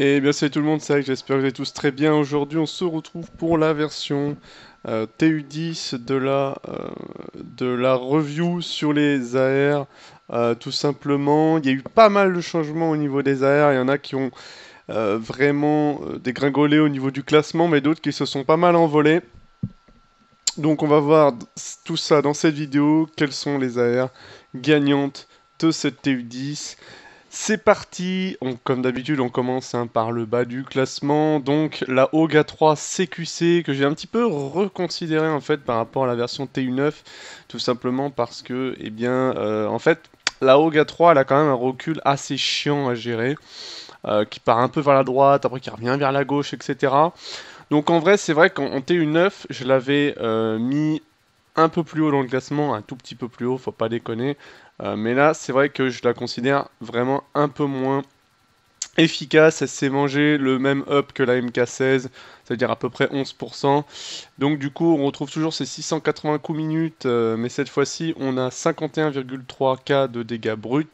Et eh bien salut tout le monde, c'est j'espère que vous allez tous très bien. Aujourd'hui on se retrouve pour la version euh, TU10 de la, euh, de la review sur les AR. Euh, tout simplement, il y a eu pas mal de changements au niveau des AR, il y en a qui ont vraiment dégringolé au niveau du classement, mais d'autres qui se sont pas mal envolés. Donc on va voir tout ça dans cette vidéo, quelles sont les AR gagnantes de cette TU10. C'est parti, comme d'habitude on commence hein, par le bas du classement, donc la Oga 3 CQC que j'ai un petit peu reconsidéré en fait par rapport à la version TU9, tout simplement parce que, eh bien, euh, en fait, la Oga 3 elle a quand même un recul assez chiant à gérer, euh, qui part un peu vers la droite, après qui revient vers la gauche, etc. Donc en vrai, c'est vrai qu'en TU9, je l'avais euh, mis un peu plus haut dans le classement, un tout petit peu plus haut, faut pas déconner, euh, mais là, c'est vrai que je la considère vraiment un peu moins efficace, elle s'est mangée le même up que la MK16, c'est-à-dire à peu près 11%. Donc du coup, on retrouve toujours ces 680 coups minutes, euh, mais cette fois-ci, on a 51,3K de dégâts bruts,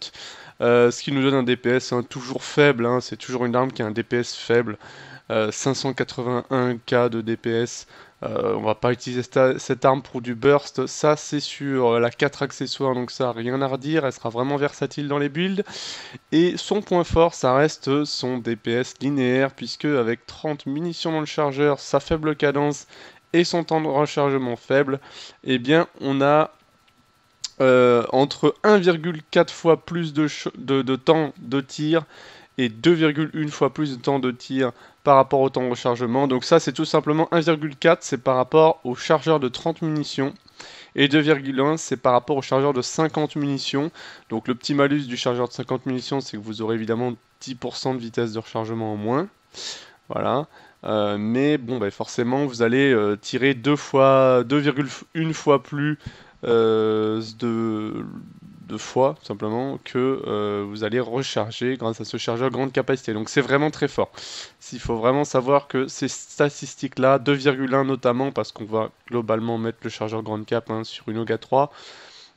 euh, ce qui nous donne un DPS hein, toujours faible, hein. c'est toujours une arme qui a un DPS faible, 581K de DPS euh, on va pas utiliser cette arme pour du burst, ça c'est sur la 4 accessoires, donc ça rien à redire, elle sera vraiment versatile dans les builds. Et son point fort, ça reste son DPS linéaire, puisque avec 30 munitions dans le chargeur, sa faible cadence et son temps de rechargement faible, eh bien on a euh, entre 1,4 fois plus de, de temps de tir et 2,1 fois plus de temps de tir par rapport au temps de rechargement. Donc ça c'est tout simplement 1,4 c'est par rapport au chargeur de 30 munitions et 2,1 c'est par rapport au chargeur de 50 munitions. Donc le petit malus du chargeur de 50 munitions c'est que vous aurez évidemment 10% de vitesse de rechargement en moins. Voilà. Euh, mais bon, bah, forcément, vous allez euh, tirer deux fois, 2,1 fois plus euh, de, fois, simplement, que euh, vous allez recharger grâce à ce chargeur grande capacité. Donc c'est vraiment très fort. s'il faut vraiment savoir que ces statistiques-là, 2,1 notamment, parce qu'on va globalement mettre le chargeur grande cap hein, sur une Oga 3,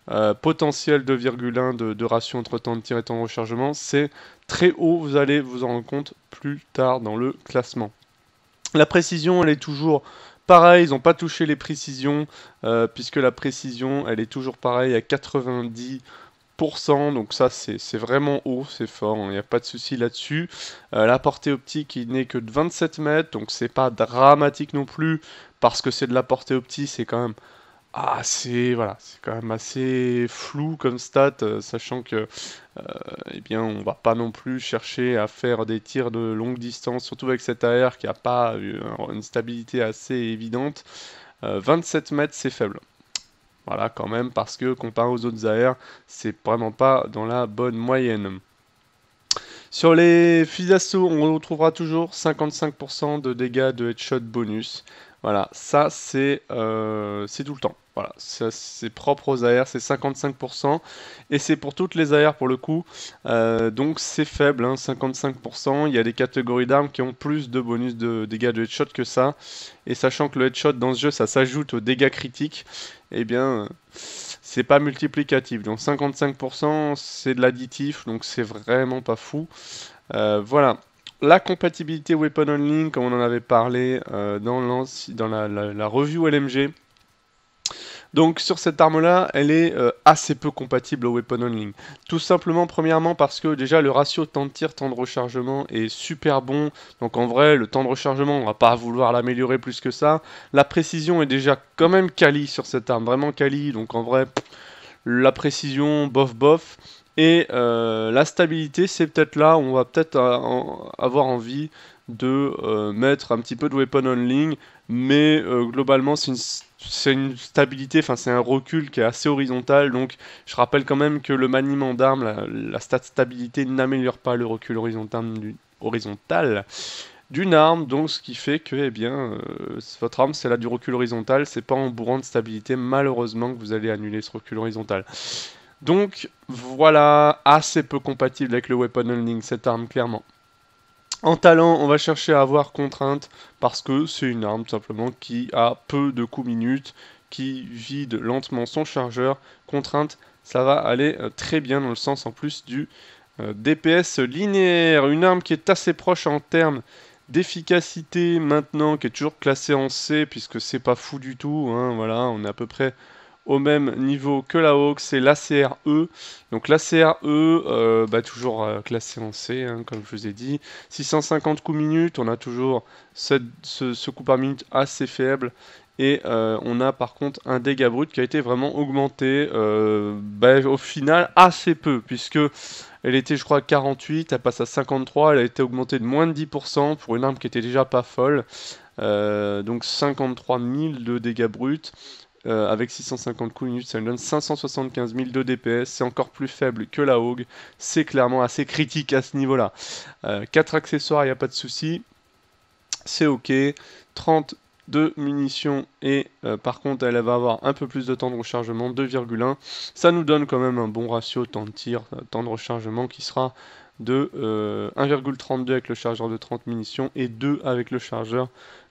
euh, potentiel 2,1 de, de, ratio entre temps de tir et temps de rechargement, c'est très haut, vous allez vous en rendre compte plus tard dans le classement. La précision, elle est toujours pareille, ils n'ont pas touché les précisions, euh, puisque la précision, elle est toujours pareil à 90 donc ça c'est vraiment haut, c'est fort, il hein, n'y a pas de souci là-dessus. Euh, la portée optique il n'est que de 27 mètres, donc c'est pas dramatique non plus, parce que c'est de la portée optique, c'est quand même assez voilà, c'est quand même assez flou comme stat, euh, sachant que euh, eh bien on va pas non plus chercher à faire des tirs de longue distance, surtout avec cette AR qui a pas une stabilité assez évidente. 27 euh, mètres c'est faible. Voilà, quand même, parce que comparé aux autres AR, c'est vraiment pas dans la bonne moyenne. Sur les d'assaut, on retrouvera toujours 55% de dégâts de headshot bonus. Voilà, ça c'est euh, tout le temps. Voilà, c'est propre aux AR, c'est 55%. Et c'est pour toutes les AR pour le coup. Euh, donc c'est faible, 55%. Hein, Il y a des catégories d'armes qui ont plus de bonus de dégâts de headshot que ça. Et sachant que le headshot dans ce jeu, ça s'ajoute aux dégâts critiques eh bien, euh, c'est pas multiplicatif. Donc 55%, c'est de l'additif, donc c'est vraiment pas fou. Euh, voilà. La compatibilité Weapon Online comme on en avait parlé euh, dans, dans la, revue la, LMG, donc sur cette arme-là, elle est euh, assez peu compatible au Weapon Only. Tout simplement, premièrement, parce que déjà le ratio temps de tir, temps de rechargement est super bon. Donc en vrai, le temps de rechargement, on va pas vouloir l'améliorer plus que ça. La précision est déjà quand même quali sur cette arme, vraiment quali. Donc en vrai, la précision, bof bof. Et euh, la stabilité, c'est peut-être là où on va peut-être euh, avoir envie de euh, mettre un petit peu de weapon on mais euh, globalement c'est une, stabilité, enfin c'est un recul qui est assez horizontal, donc je rappelle quand même que le maniement d'armes, la, stat stabilité n'améliore pas le recul horizontal d'une arme, donc ce qui fait que eh bien, euh, votre arme c'est là du recul horizontal, c'est pas en bourrant de stabilité malheureusement que vous allez annuler ce recul horizontal. Donc voilà, assez peu compatible avec le weapon on cette arme clairement. En talent, on va chercher à avoir contrainte parce que c'est une arme simplement qui a peu de coups minutes, qui vide lentement son chargeur. Contrainte, ça va aller euh, très bien dans le sens en plus du euh, DPS linéaire. Une arme qui est assez proche en termes d'efficacité maintenant, qui est toujours classée en C puisque c'est pas fou du tout. Hein, voilà, on est à peu près au même niveau que la Hawk, c'est la cre Donc la e, euh, bah, toujours euh, classé en C, hein, comme je vous ai dit. 650 coups minutes, on a toujours cette, ce, coup par minute assez faible. Et euh, on a par contre un dégât brut qui a été vraiment augmenté euh, bah, au final assez peu, puisque elle était, je crois, 48, elle passe à 53, elle a été augmentée de moins de 10% pour une arme qui était déjà pas folle. donc 53 000 de dégâts bruts. Euh, avec 650 coups minutes, ça nous donne 575 000 de DPS. C'est encore plus faible que la Hog. C'est clairement assez critique à ce niveau-là. 4 euh, accessoires, il n'y a pas de souci. C'est ok. 32 munitions et euh, par contre elle va avoir un peu plus de temps de rechargement, 2,1. Ça nous donne quand même un bon ratio temps de tir, temps de rechargement qui sera de 1,32 avec le chargeur de 30 munitions et 2 avec le chargeur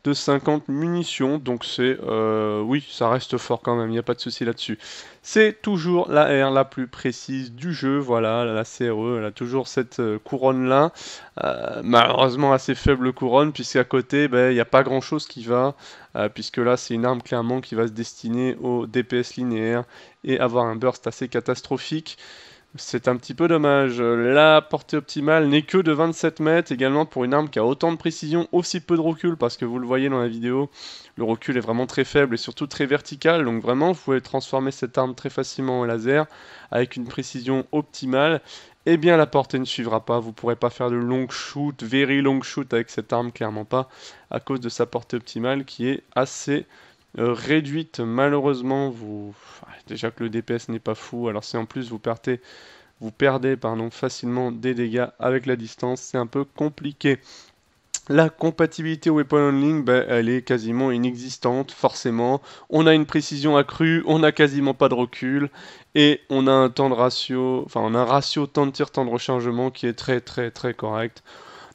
de 50 munitions. Donc c'est... Euh, oui, ça reste fort quand même, il n'y a pas de souci là-dessus. C'est toujours la R la plus précise du jeu, voilà, la CRE, elle a toujours cette euh, couronne-là. Euh, malheureusement assez faible couronne, puisqu'à côté, ben, il n'y a pas grand-chose qui va, puisque là c'est une arme clairement qui va se destiner au DPS linéaire et avoir un burst assez catastrophique. C'est un petit peu dommage. La portée optimale n'est que de 27 mètres, également pour une arme qui a autant de précision, aussi peu de recul, parce que vous le voyez dans la vidéo, le recul est vraiment très faible et surtout très vertical, donc vraiment vous pouvez transformer cette arme très facilement en laser, avec une précision optimale, et eh bien la portée ne suivra pas, vous ne pourrez pas faire de long shoot, very long shoot avec cette arme, clairement pas, à cause de sa portée optimale qui est assez euh, réduite malheureusement vous Déjà que le DPS n'est pas fou, alors si en plus vous perdez, vous perdez facilement des dégâts avec la distance, c'est un peu compliqué. La compatibilité Weapon Online ben, elle est quasiment inexistante, forcément. On a une précision accrue, on n'a quasiment pas de recul, et on a un temps de ratio, enfin on a un ratio temps de tir, temps de rechargement qui est très très très correct.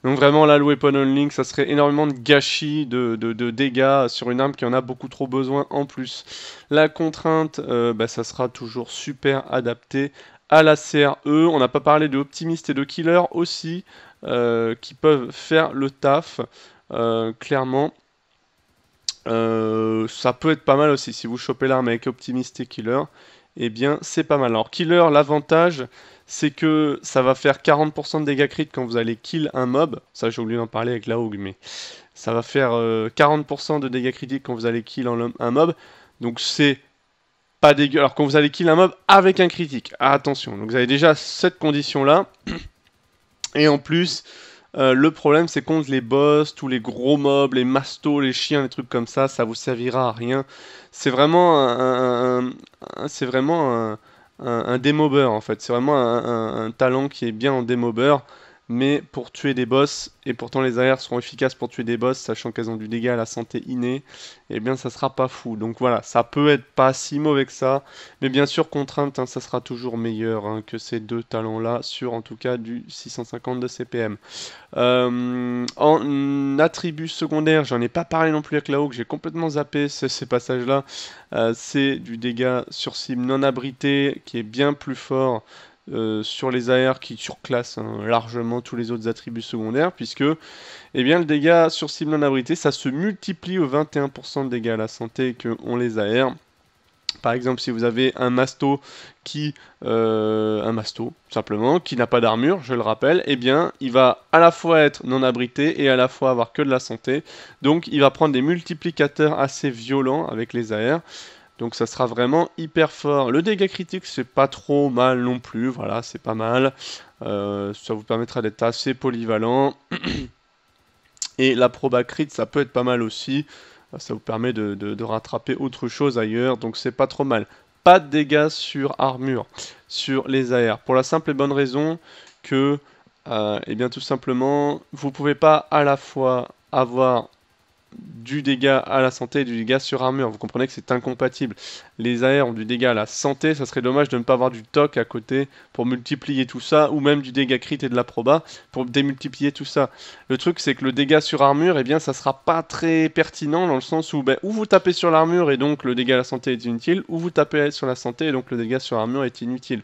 Donc vraiment là, le Weapon link ça serait énormément de gâchis, de, dégâts sur une arme qui en a beaucoup trop besoin en plus. La contrainte, euh, bah, ça sera toujours super adapté à la CRE. On n'a pas parlé de optimiste et de killer aussi, euh, qui peuvent faire le taf, euh, clairement. ça peut être pas mal aussi si vous chopez l'arme avec optimiste et killer. Eh bien, c'est pas mal. Alors, killer, l'avantage, c'est que ça va faire 40% de dégâts critiques quand vous allez kill un mob. Ça, j'ai oublié d'en parler avec la Hogue, mais ça va faire 40% euh, de dégâts critiques quand vous allez kill un mob. Donc c'est pas dégueu. Alors quand vous allez kill un mob avec un critique, ah, attention. Donc vous avez déjà cette condition là. Et en plus, euh, le problème c'est contre les boss, tous les gros mobs, les mastos, les chiens, les trucs comme ça, ça vous servira à rien. C'est vraiment un c'est vraiment un, un, démobeur en fait. C'est vraiment un, un, talent qui est bien en démobeur mais pour tuer des boss, et pourtant les arrières seront efficaces pour tuer des boss, sachant qu'elles ont du dégât à la santé innée, et eh bien ça sera pas fou. Donc voilà, ça peut être pas si mauvais que ça, mais bien sûr contrainte, hein, ça sera toujours meilleur hein, que ces deux talents-là, sur en tout cas du 650 de CPM. Euh, en attribut secondaire, j'en ai pas parlé non plus avec la que j'ai complètement zappé ces, passages-là, euh, c'est du dégât sur cible non abritée, qui est bien plus fort euh, sur les AR qui surclasse hein, largement tous les autres attributs secondaires, puisque eh bien, le dégât sur cible non abritée ça se multiplie au 21% de dégâts à la santé que ont les AR. Par exemple, si vous avez un masto qui, euh, un masto simplement, qui n'a pas d'armure, je le rappelle, eh bien, il va à la fois être non abrité et à la fois avoir que de la santé. Donc, il va prendre des multiplicateurs assez violents avec les AR. Donc ça sera vraiment hyper fort. Le dégât critique, c'est pas trop mal non plus. Voilà, c'est pas mal. Euh, ça vous permettra d'être assez polyvalent. Et la proba crit, ça peut être pas mal aussi. Ça vous permet de, rattraper autre chose ailleurs. Donc c'est pas trop mal. Pas de dégâts sur armure, sur les AR. Pour la simple et bonne raison que, et euh, eh bien tout simplement, vous pouvez pas à la fois avoir du dégât à la santé et du dégât sur armure. Vous comprenez que c'est incompatible. Les AR ont du dégât à la santé, ça serait dommage de ne pas avoir du toc à côté pour multiplier tout ça, ou même du dégât crit et de la proba pour démultiplier tout ça. Le truc c'est que le dégât sur armure, eh bien ça sera pas très pertinent dans le sens où ben, ou vous tapez sur l'armure et donc le dégât à la santé est inutile, ou vous tapez sur la santé et donc le dégât sur armure est inutile.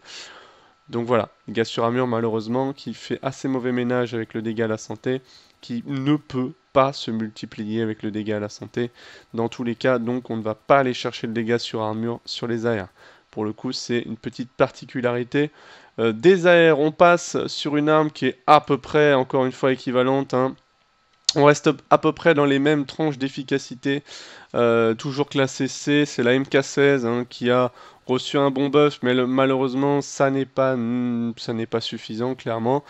Donc voilà, dégât sur armure malheureusement qui fait assez mauvais ménage avec le dégât à la santé, qui ne peut se multiplier avec le dégât à la santé. Dans tous les cas, donc, on ne va pas aller chercher le dégât sur armure sur les airs. Pour le coup, c'est une petite particularité. Euh, des airs, on passe sur une arme qui est à peu près, encore une fois, équivalente. Hein. On reste à peu près dans les mêmes tranches d'efficacité, euh, toujours classé C, c'est la MK16 hein, qui a reçu un bon buff, mais le, malheureusement ça n'est pas, mm, ça n'est pas, suffisant clairement,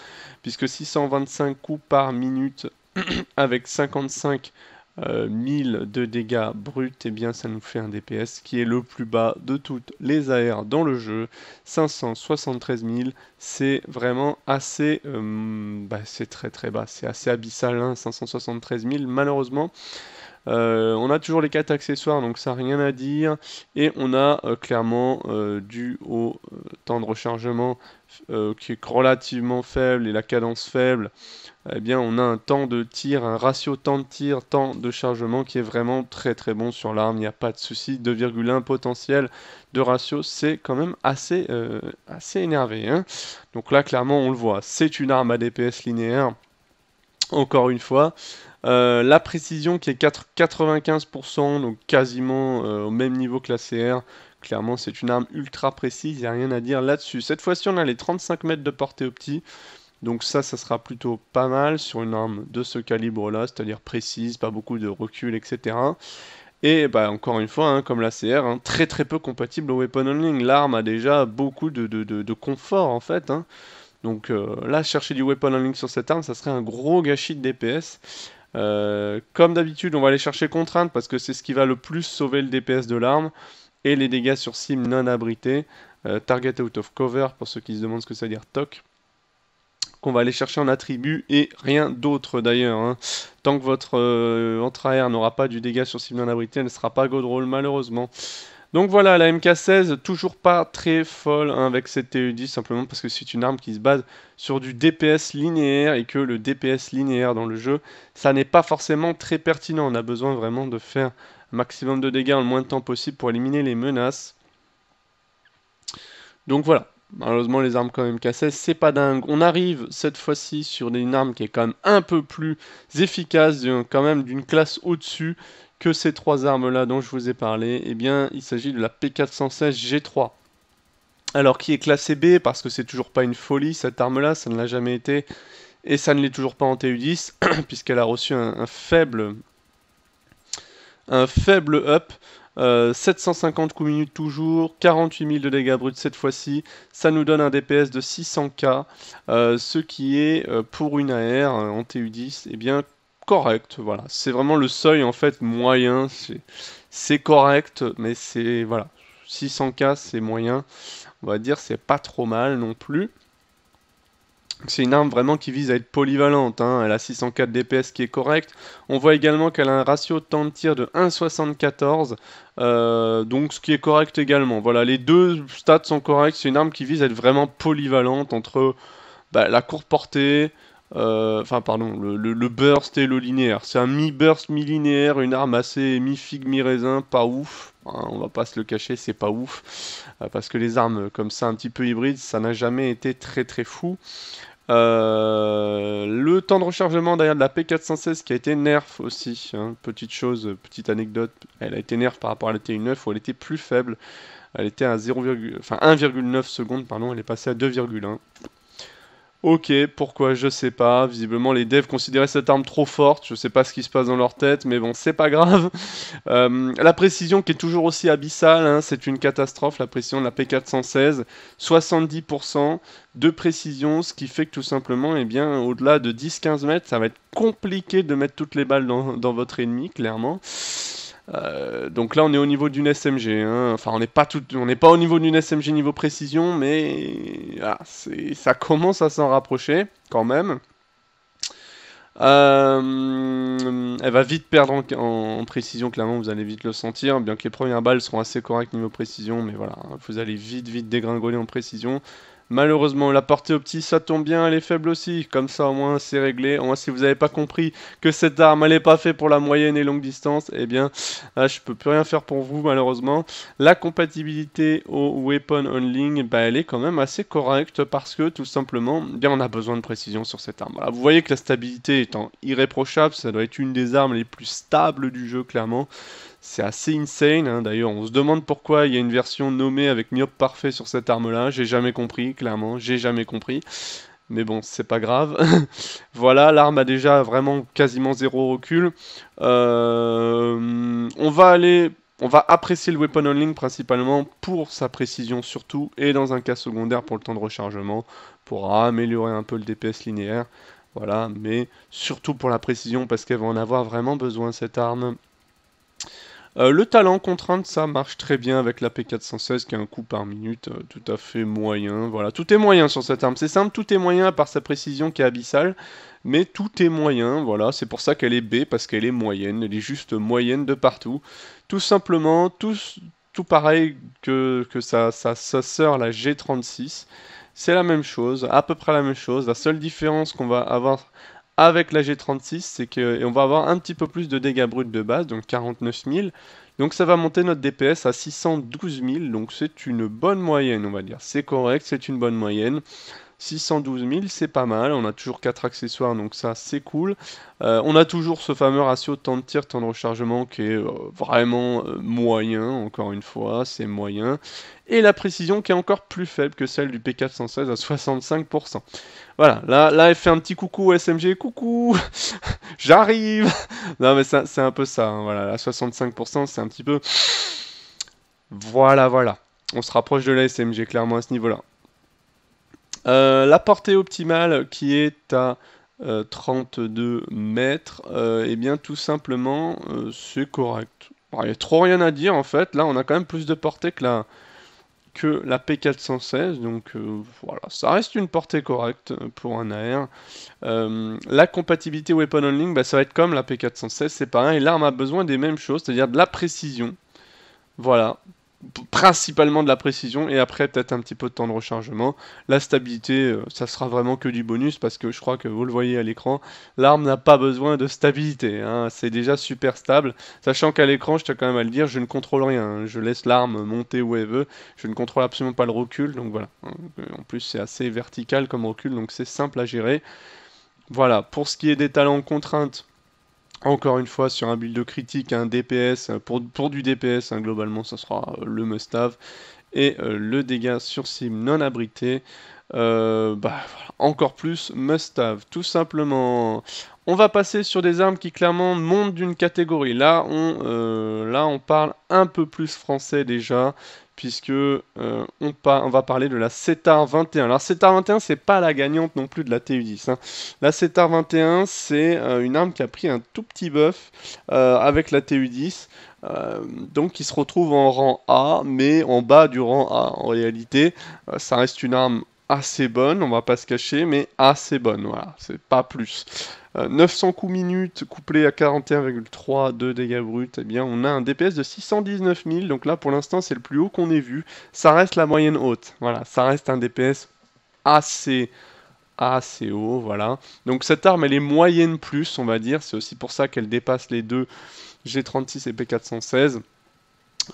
puisque 625 coups par minute avec 55 000 euh, de dégâts bruts, et eh bien ça nous fait un DPS qui est le plus bas de toutes les AR dans le jeu. 573 000, c'est vraiment assez... Euh, bah, c'est très très bas, c'est assez abyssal, 573 hein, 000. Malheureusement, euh, on a toujours les 4 accessoires, donc ça rien à dire. Et on a euh, clairement, euh, dû au temps de rechargement qui est relativement faible et la cadence faible, eh bien on a un temps de tir, un ratio temps de tir, temps de chargement qui est vraiment très très bon sur l'arme, il n'y a pas de souci, 2,1 potentiel de ratio, c'est quand même assez, assez énervé. Hein. Donc là clairement on le voit, c'est une arme à DPS linéaire, encore une fois, euh, la précision qui est 95%, donc quasiment euh, au même niveau que la CR. Clairement, c'est une arme ultra précise, il n'y a rien à dire là-dessus. Cette fois-ci, on a les 35 mètres de portée optique. Donc ça, ça sera plutôt pas mal sur une arme de ce calibre-là, c'est-à-dire précise, pas beaucoup de recul, etc. Et bah, encore une fois, hein, comme la CR, hein, très très peu compatible au Weapon Handling. L'arme a déjà beaucoup de, confort en fait. Hein. Donc euh, là, chercher du Weapon Handling sur cette arme, ça serait un gros gâchis de DPS. Euh, comme d'habitude, on va aller chercher contrainte parce que c'est ce qui va le plus sauver le DPS de l'arme et les dégâts sur cible non abritée. Euh, target out of cover pour ceux qui se demandent ce que ça veut dire TOC. Qu'on va aller chercher en attribut et rien d'autre d'ailleurs. Hein. Tant que votre euh, n'aura pas du dégât sur cible non abritée, elle ne sera pas godroll malheureusement. Donc voilà, la MK16, toujours pas très folle hein, avec cette TU10, e simplement parce que c'est une arme qui se base sur du DPS linéaire et que le DPS linéaire dans le jeu, ça n'est pas forcément très pertinent. On a besoin vraiment de faire un maximum de dégâts en le moins de temps possible pour éliminer les menaces. Donc voilà, malheureusement les armes comme MK16, c'est pas dingue. On arrive cette fois-ci sur une arme qui est quand même un peu plus efficace, quand même d'une classe au-dessus que ces trois armes-là dont je vous ai parlé, eh bien, il s'agit de la P416 G3. Alors, qui est classée B, parce que c'est toujours pas une folie, cette arme-là, ça ne l'a jamais été, et ça ne l'est toujours pas en TU10, puisqu'elle a reçu un, faible... un faible up, 750 euh, coups minutes toujours, 48 000 de dégâts bruts cette fois-ci, ça nous donne un DPS de 600k, euh, ce qui est, euh, pour une AR en TU10, eh bien, correct. Voilà, c'est vraiment le seuil en fait moyen. C'est correct, mais c'est voilà, 600K c'est moyen. On va dire c'est pas trop mal non plus. C'est une arme vraiment qui vise à être polyvalente, hein. elle a 604 DPS qui est correct. On voit également qu'elle a un ratio de temps de tir de 1,74, euh, donc ce qui est correct également. Voilà, les deux stats sont corrects, c'est une arme qui vise à être vraiment polyvalente entre bah, la courte portée, euh, enfin pardon, le, burst et le linéaire. C'est un mi-burst, mi-linéaire, une arme assez mi fig mi-raisin, pas ouf. on va pas se le cacher, c'est pas ouf. Euh, parce que les armes comme ça, un petit peu hybrides, ça n'a jamais été très très fou. Euh, le temps de rechargement derrière de la P416 qui a été nerf aussi. Hein. petite chose, petite anecdote, elle a été nerf par rapport à la T9 où elle était plus faible. Elle était à 0, enfin 1,9 secondes, pardon, elle est passée à 2,1. Ok, pourquoi je sais pas. Visiblement, les devs considéraient cette arme trop forte. Je sais pas ce qui se passe dans leur tête, mais bon, c'est pas grave. Euh, la précision qui est toujours aussi abyssale, hein, c'est une catastrophe. La précision de la P416, 70% de précision, ce qui fait que tout simplement, et eh bien, au-delà de 10-15 mètres, ça va être compliqué de mettre toutes les balles dans votre ennemi, clairement. Euh, donc là, on est au niveau d'une SMG. Hein. Enfin, on n'est pas tout, on n'est pas au niveau d'une SMG niveau précision, mais ah, ça commence à s'en rapprocher quand même. Euh, elle va vite perdre en, en, précision, clairement, vous allez vite le sentir. Bien que les premières balles seront assez correctes niveau précision, mais voilà, hein, vous allez vite, vite dégringoler en précision. Malheureusement, la portée optique, ça tombe bien, elle est faible aussi. Comme ça, au moins, c'est réglé. Au moins, si vous n'avez pas compris que cette arme, elle n'est pas faite pour la moyenne et longue distance, eh bien, là, ah, je peux plus rien faire pour vous, malheureusement. La compatibilité au Weapon only, bah, elle est quand même assez correcte parce que, tout simplement, eh bien, on a besoin de précision sur cette arme. vous voyez que la stabilité étant irréprochable, ça doit être une des armes les plus stables du jeu, clairement. C'est assez insane, hein. d'ailleurs on se demande pourquoi il y a une version nommée avec myope parfait sur cette arme-là, j'ai jamais compris, clairement, j'ai jamais compris. Mais bon, c'est pas grave. voilà, l'arme a déjà vraiment quasiment zéro recul. Euh, on va aller on va apprécier le weapon on principalement pour sa précision surtout et dans un cas secondaire pour le temps de rechargement pour améliorer un peu le DPS linéaire. Voilà, mais surtout pour la précision parce qu'elle va en avoir vraiment besoin cette arme. Euh, le talent contrainte, ça marche très bien avec la P416 qui a un coup par minute euh, tout à fait moyen. Voilà, tout est moyen sur cette arme. C'est simple, tout est moyen à part sa précision qui est abyssale. Mais tout est moyen, voilà, c'est pour ça qu'elle est B, parce qu'elle est moyenne, elle est juste moyenne de partout. Tout simplement, tout, tout pareil que, que sa, sa, sa sœur, la G36, c'est la même chose, à peu près la même chose. La seule différence qu'on va avoir avec la G36, c'est que on va avoir un petit peu plus de dégâts bruts de base, donc 49 000. Donc ça va monter notre DPS à 612 000, donc c'est une bonne moyenne, on va dire. C'est correct, c'est une bonne moyenne. 612 000, c'est pas mal. On a toujours 4 accessoires, donc ça, c'est cool. Euh, on a toujours ce fameux ratio temps de tir, temps de rechargement qui est euh, vraiment euh, moyen, encore une fois, c'est moyen. Et la précision qui est encore plus faible que celle du P416 à 65%. Voilà, là, là, elle fait un petit coucou SMG, coucou, j'arrive. Non, mais c'est un peu ça. Hein, voilà, la 65%, c'est un petit peu. Voilà, voilà. On se rapproche de la SMG clairement à ce niveau-là. Euh, la portée optimale qui est à 32 euh, mètres, et euh, eh bien tout simplement c'est correct. Il n'y a trop rien à dire en fait, là on a quand même plus de portée que la, que la P416, donc euh, voilà, ça reste une portée correcte euh, pour un AR. Euh, la compatibilité Weapon Only, bah, ça va être comme la P416, c'est pareil, l'arme a besoin des mêmes choses, c'est-à-dire de la précision. Voilà, principalement de la précision et après peut-être un petit peu de temps de rechargement. La stabilité, euh, ça sera vraiment que du bonus parce que je crois que vous le voyez à l'écran, l'arme n'a pas besoin de stabilité. Hein. C'est déjà super stable, sachant qu'à l'écran, je tiens quand même à le dire, je ne contrôle rien. Hein. Je laisse l'arme monter où elle veut, je ne contrôle absolument pas le recul, donc voilà. Euh, en plus, c'est assez vertical comme recul, donc c'est simple à gérer. Voilà, pour ce qui est des talents contraintes, encore une fois sur un build critique, un DPS, pour, pour du DPS hein, globalement ça sera euh, le Mustave et euh, le dégât sur cible non abrité, euh, bah, encore plus Mustave tout simplement. On va passer sur des armes qui clairement montent d'une catégorie. Là on, là, on parle un peu plus français déjà puisque euh, on, va parler de la CETAR 21. Alors CETAR 21, c'est pas la gagnante non plus de la TU10. Hein. La CETAR 21, c'est euh, une arme qui a pris un tout petit buff euh, avec la TU10, donc qui se retrouve en rang A, mais en bas du rang A. En réalité, ça reste une arme assez bonne, on va pas se cacher, mais assez bonne, voilà, c'est pas plus. 900 euh, coups minutes couplés à 41,3 de dégâts bruts, eh bien on a un DPS de 619 000. Donc là pour l'instant c'est le plus haut qu'on ait vu. Ça reste la moyenne haute. Voilà, ça reste un DPS assez assez haut, voilà. Donc cette arme, elle est moyenne plus, on va dire. C'est aussi pour ça qu'elle dépasse les deux G36 et P416.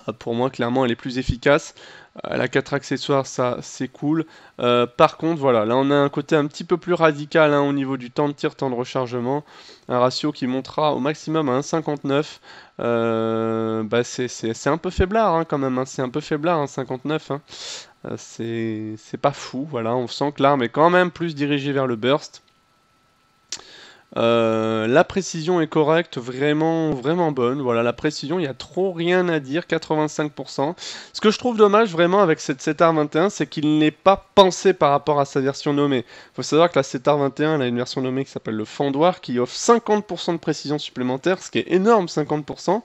Bah, pour moi, clairement, elle est plus efficace. Elle a 4 accessoires, ça c'est cool. Euh, par contre, voilà, là on a un côté un petit peu plus radical hein, au niveau du temps de tir, temps de rechargement. Un ratio qui montera au maximum à 1,59. Euh, bah, c'est un peu faiblard hein, quand même, hein. c'est un peu faiblard, 1,59. Euh, c'est pas fou, voilà, on sent que l'arme est quand même plus dirigée vers le burst. Euh, la précision est correcte, vraiment, vraiment bonne. Voilà, la précision, il n'y a trop rien à dire, 85%. Ce que je trouve dommage vraiment avec cette CETAR 21, c'est qu'il n'est pas pensé par rapport à sa version nommée. Il faut savoir que la CETAR 21, elle a une version nommée qui s'appelle le Fendoir, qui offre 50% de précision supplémentaire, ce qui est énorme, 50%.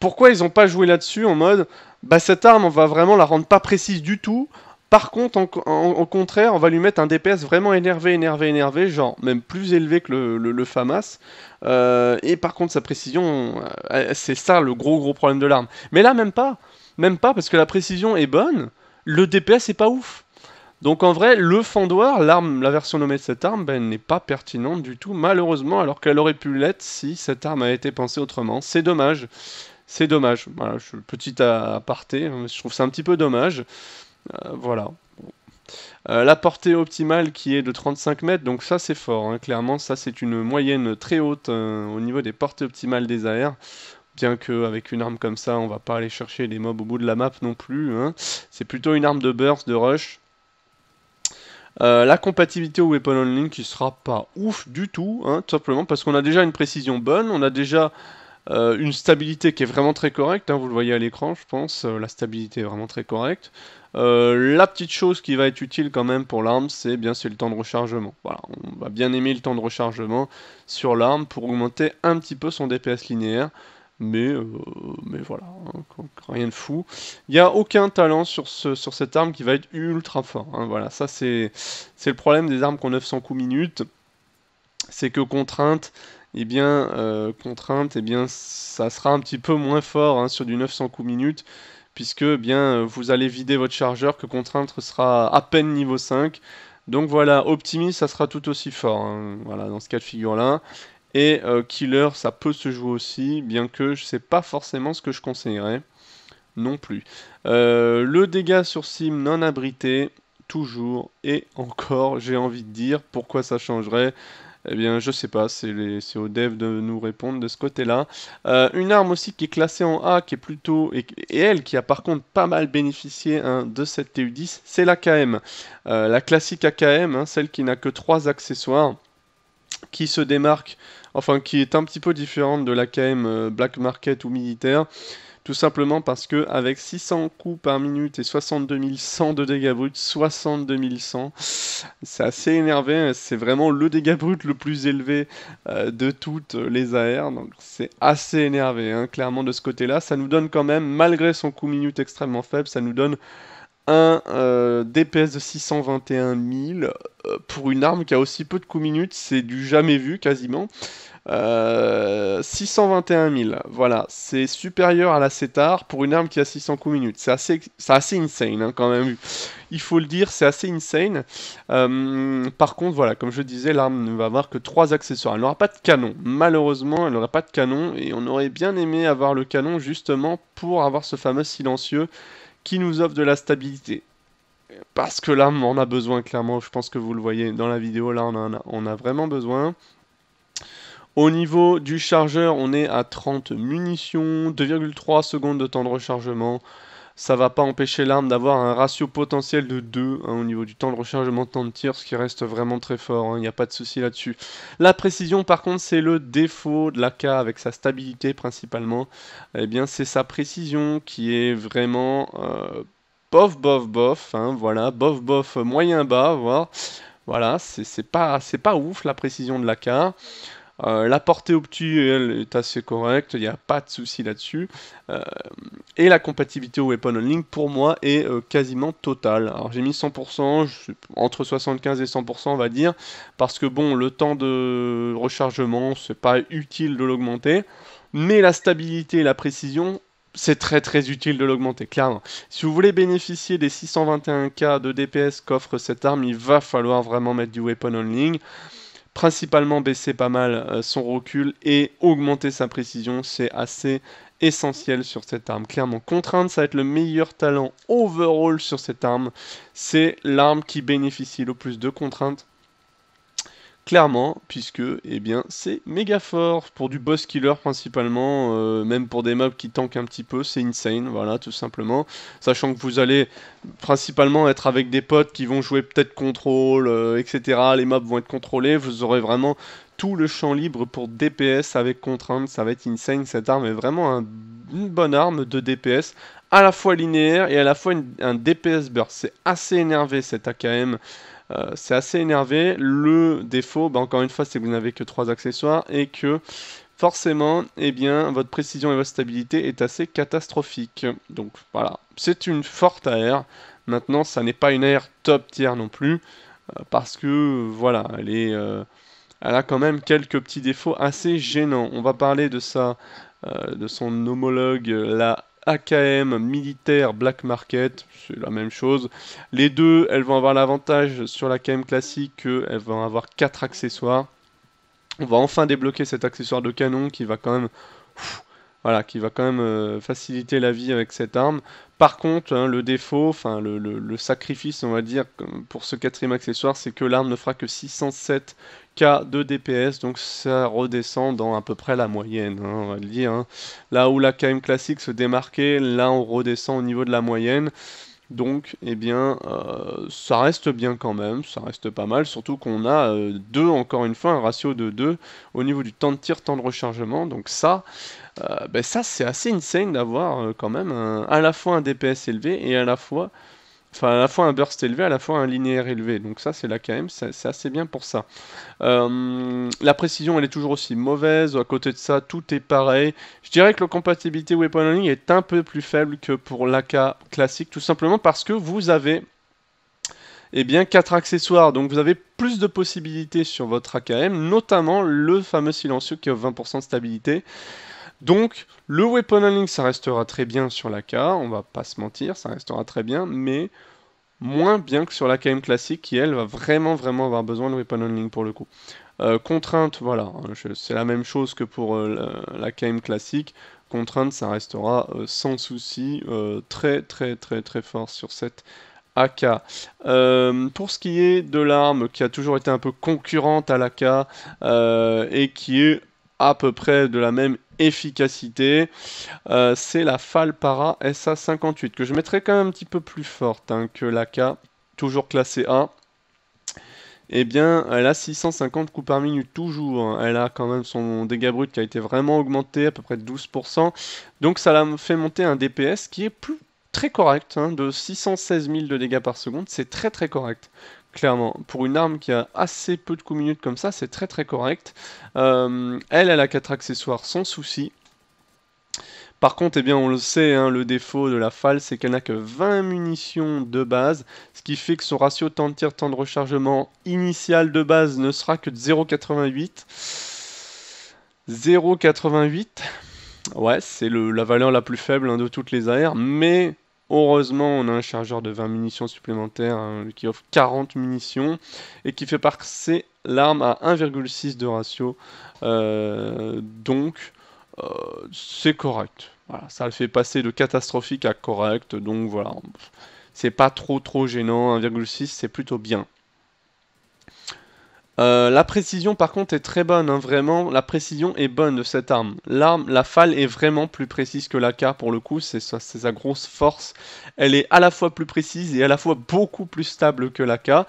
Pourquoi ils n'ont pas joué là-dessus en mode, bah cette arme, on va vraiment la rendre pas précise du tout, par contre, au contraire, on va lui mettre un DPS vraiment énervé, énervé, énervé, genre même plus élevé que le, le, FAMAS. Euh, et par contre, sa précision, euh, c'est ça le gros gros problème de l'arme. Mais là, même pas. Même pas, parce que la précision est bonne, le DPS est pas ouf. Donc en vrai, le Fandoir, l'arme, la version nommée de cette arme, ben, n'est pas pertinente du tout, malheureusement, alors qu'elle aurait pu l'être si cette arme avait été pensée autrement. C'est dommage. C'est dommage. Voilà, je petit aparté, hein, je trouve ça un petit peu dommage. Euh, voilà. Euh, la portée optimale qui est de 35 mètres, donc ça c'est fort, hein. clairement ça c'est une moyenne très haute euh, au niveau des portées optimales des AR. Bien qu'avec une arme comme ça, on va pas aller chercher des mobs au bout de la map non plus. Hein. C'est plutôt une arme de burst, de rush. la compatibilité au Weapon Online qui sera pas ouf du tout, hein, tout simplement parce qu'on a déjà une précision bonne, on a déjà une stabilité qui est vraiment très correcte, vous le voyez à l'écran je pense, la stabilité est vraiment très correcte. Euh, la petite chose qui va être utile quand même pour l'arme, c'est bien le temps de rechargement. on va bien aimer le temps de rechargement sur l'arme pour augmenter un petit peu son DPS linéaire. Mais, euh, mais voilà, hein, rien de fou. Il n'y a aucun talent sur, sur cette arme qui va être ultra fort. Hein, voilà, ça c'est le problème des armes qu'on 900 coups minutes. C'est que contrainte, eh bien, euh, contrainte, eh bien, ça sera un petit peu moins fort hein, sur du 900 coups minutes puisque eh bien euh, vous allez vider votre chargeur que contrainte sera à peine niveau 5. Donc voilà, Optimiste, ça sera tout aussi fort, hein, voilà, dans ce cas de figure-là. Et euh, Killer, ça peut se jouer aussi, bien que je ne sais pas forcément ce que je conseillerais non plus. Euh, le dégât sur sim non abrité, toujours et encore, j'ai envie de dire, pourquoi ça changerait eh bien, je sais pas, c'est aux devs de nous répondre de ce côté-là. Euh, une arme aussi qui est classée en A, qui est plutôt. et, elle qui a par contre pas mal bénéficié hein, de cette TU10, c'est l'AKM. Euh, la classique AKM, hein, celle qui n'a que 3 accessoires, qui se démarque, enfin qui est un petit peu différente de l'AKM euh, Black Market ou militaire. Tout simplement parce que avec 600 coups par minute et 62 100 de dégâts bruts, 62 100, c'est assez énervé. C'est vraiment le dégât brut le plus élevé euh, de toutes les AR. Donc c'est assez énervé, hein, clairement de ce côté-là. Ça nous donne quand même, malgré son coup minute extrêmement faible, ça nous donne un euh, DPS de 621 000 euh, pour une arme qui a aussi peu de coups minutes, c'est du jamais vu quasiment. 621 euh, 000, voilà, c'est supérieur à la CETAR pour une arme qui a 600 coups minutes. C'est assez, assez insane hein, quand même. Il faut le dire, c'est assez insane. Euh, par contre, voilà, comme je disais, l'arme ne va avoir que 3 accessoires. Elle n'aura pas de canon. Malheureusement, elle n'aura pas de canon. Et on aurait bien aimé avoir le canon justement pour avoir ce fameux silencieux qui nous offre de la stabilité parce que l'arme on en a besoin clairement, je pense que vous le voyez dans la vidéo, là on, en a, on a vraiment besoin. Au niveau du chargeur, on est à 30 munitions, 2,3 secondes de temps de rechargement. Ça va pas empêcher l'arme d'avoir un ratio potentiel de 2 hein, au niveau du temps de rechargement, temps de tir, ce qui reste vraiment très fort, il hein, n'y a pas de souci là-dessus. La précision par contre c'est le défaut de l'AK avec sa stabilité principalement. Eh bien c'est sa précision qui est vraiment euh, bof bof bof, hein, voilà, bof bof moyen bas, voilà. Voilà, c'est pas, pas ouf la précision de l'AK. Euh, la portée optique est assez correcte, il n'y a pas de souci là-dessus. Euh, et la compatibilité au Weapon Only pour moi, est euh, quasiment totale. Alors j'ai mis 100%, entre 75 et 100%, on va dire, parce que bon, le temps de rechargement, c'est pas utile de l'augmenter. Mais la stabilité et la précision, c'est très très utile de l'augmenter, clairement. Si vous voulez bénéficier des 621K de DPS qu'offre cette arme, il va falloir vraiment mettre du weapon Only. ligne principalement baisser pas mal euh, son recul et augmenter sa précision, c'est assez essentiel sur cette arme. Clairement, contrainte, ça va être le meilleur talent overall sur cette arme. C'est l'arme qui bénéficie le plus de contraintes clairement, puisque eh bien, c'est méga fort. Pour du boss killer principalement, euh, même pour des mobs qui tankent un petit peu, c'est insane, voilà, tout simplement. Sachant que vous allez principalement être avec des potes qui vont jouer peut-être contrôle, euh, etc. Les mobs vont être contrôlés, vous aurez vraiment tout le champ libre pour DPS avec contrainte, ça va être insane, cette arme est vraiment une bonne arme de DPS, à la fois linéaire et à la fois un DPS burst. C'est assez énervé cette AKM euh, c'est assez énervé. Le défaut, bah, encore une fois, c'est que vous n'avez que trois accessoires et que forcément, eh bien, votre précision et votre stabilité est assez catastrophique. Donc voilà, c'est une forte AR. Maintenant, ça n'est pas une AR top tier non plus, euh, parce que voilà, elle est, euh, elle a quand même quelques petits défauts assez gênants. On va parler de ça, de son homologue, la AKM militaire Black Market, c'est la même chose. Les deux, elles vont avoir l'avantage sur l'AKM classique qu'elles vont avoir 4 accessoires. On va enfin débloquer cet accessoire de canon qui va quand même... voilà, qui va quand même euh, faciliter la vie avec cette arme. Par contre, hein, le défaut, enfin le, sacrifice, on va dire, pour ce quatrième accessoire, c'est que l'arme ne fera que 607 k de DPS, donc ça redescend dans à peu près la moyenne, hein, on va le dire. Hein. Là où la KM classique se démarquait, là on redescend au niveau de la moyenne. Donc, eh bien, euh, ça reste bien quand même, ça reste pas mal, surtout qu'on a 2, euh, encore une fois, un ratio de 2 au niveau du temps de tir, temps de rechargement, donc ça, euh, ben ça, c'est assez insane d'avoir euh, quand même à la fois un DPS élevé et à la fois, enfin à la fois un burst élevé, à la fois un linéaire élevé. Donc ça, c'est l'AKM, c'est assez bien pour ça. Euh, la précision, elle est toujours aussi mauvaise. À côté de ça, tout est pareil. Je dirais que la compatibilité Weapon only est un peu plus faible que pour l'AK classique, tout simplement parce que vous avez eh bien, 4 accessoires. Donc vous avez plus de possibilités sur votre AKM, notamment le fameux silencieux qui a 20% de stabilité. Donc, le weapon handling, ça restera très bien sur l'AK, on va pas se mentir, ça restera très bien, mais moins bien que sur la classique qui, elle, va vraiment, vraiment avoir besoin de weapon handling pour le coup. Euh, contrainte, voilà, hein, c'est la même chose que pour euh, la, classique. Contrainte, ça restera euh, sans souci très, très, très, très fort sur cette AK. pour ce qui est de l'arme qui a toujours été un peu concurrente à l'AK et qui est à peu près de la même efficacité. Euh, c'est la Falpara SA58 que je mettrai quand même un petit peu plus forte hein, que que K, toujours classée A. et eh bien, elle a 650 coups par minute toujours. Hein. Elle a quand même son dégât brut qui a été vraiment augmenté, à peu près de 12%. Donc ça l'a fait monter un DPS qui est plus très correct, hein, de 616 000 de dégâts par seconde. C'est très très correct clairement. Pour une arme qui a assez peu de coups minutes comme ça, c'est très très correct. Euh, elle, elle a 4 accessoires sans souci. Par contre, eh bien, on le sait, hein, le défaut de la FAL, c'est qu'elle n'a que 20 munitions de base, ce qui fait que son ratio temps de tir, temps de rechargement initial de base ne sera que de 0,88. 0,88, ouais, c'est la valeur la plus faible hein, de toutes les AR, mais Heureusement, on a un chargeur de 20 munitions supplémentaires hein, qui offre 40 munitions et qui fait passer l'arme à 1,6 de ratio. Euh, donc, euh, c'est correct. ça le fait passer de catastrophique à correct. Donc voilà, c'est pas trop trop gênant. 1,6 c'est plutôt bien. Euh, la précision par contre est très bonne, hein, vraiment, la précision est bonne de cette arme. L'arme, la falle est vraiment plus précise que la l'AK pour le coup, c'est sa, sa, grosse force. Elle est à la fois plus précise et à la fois beaucoup plus stable que la l'AK.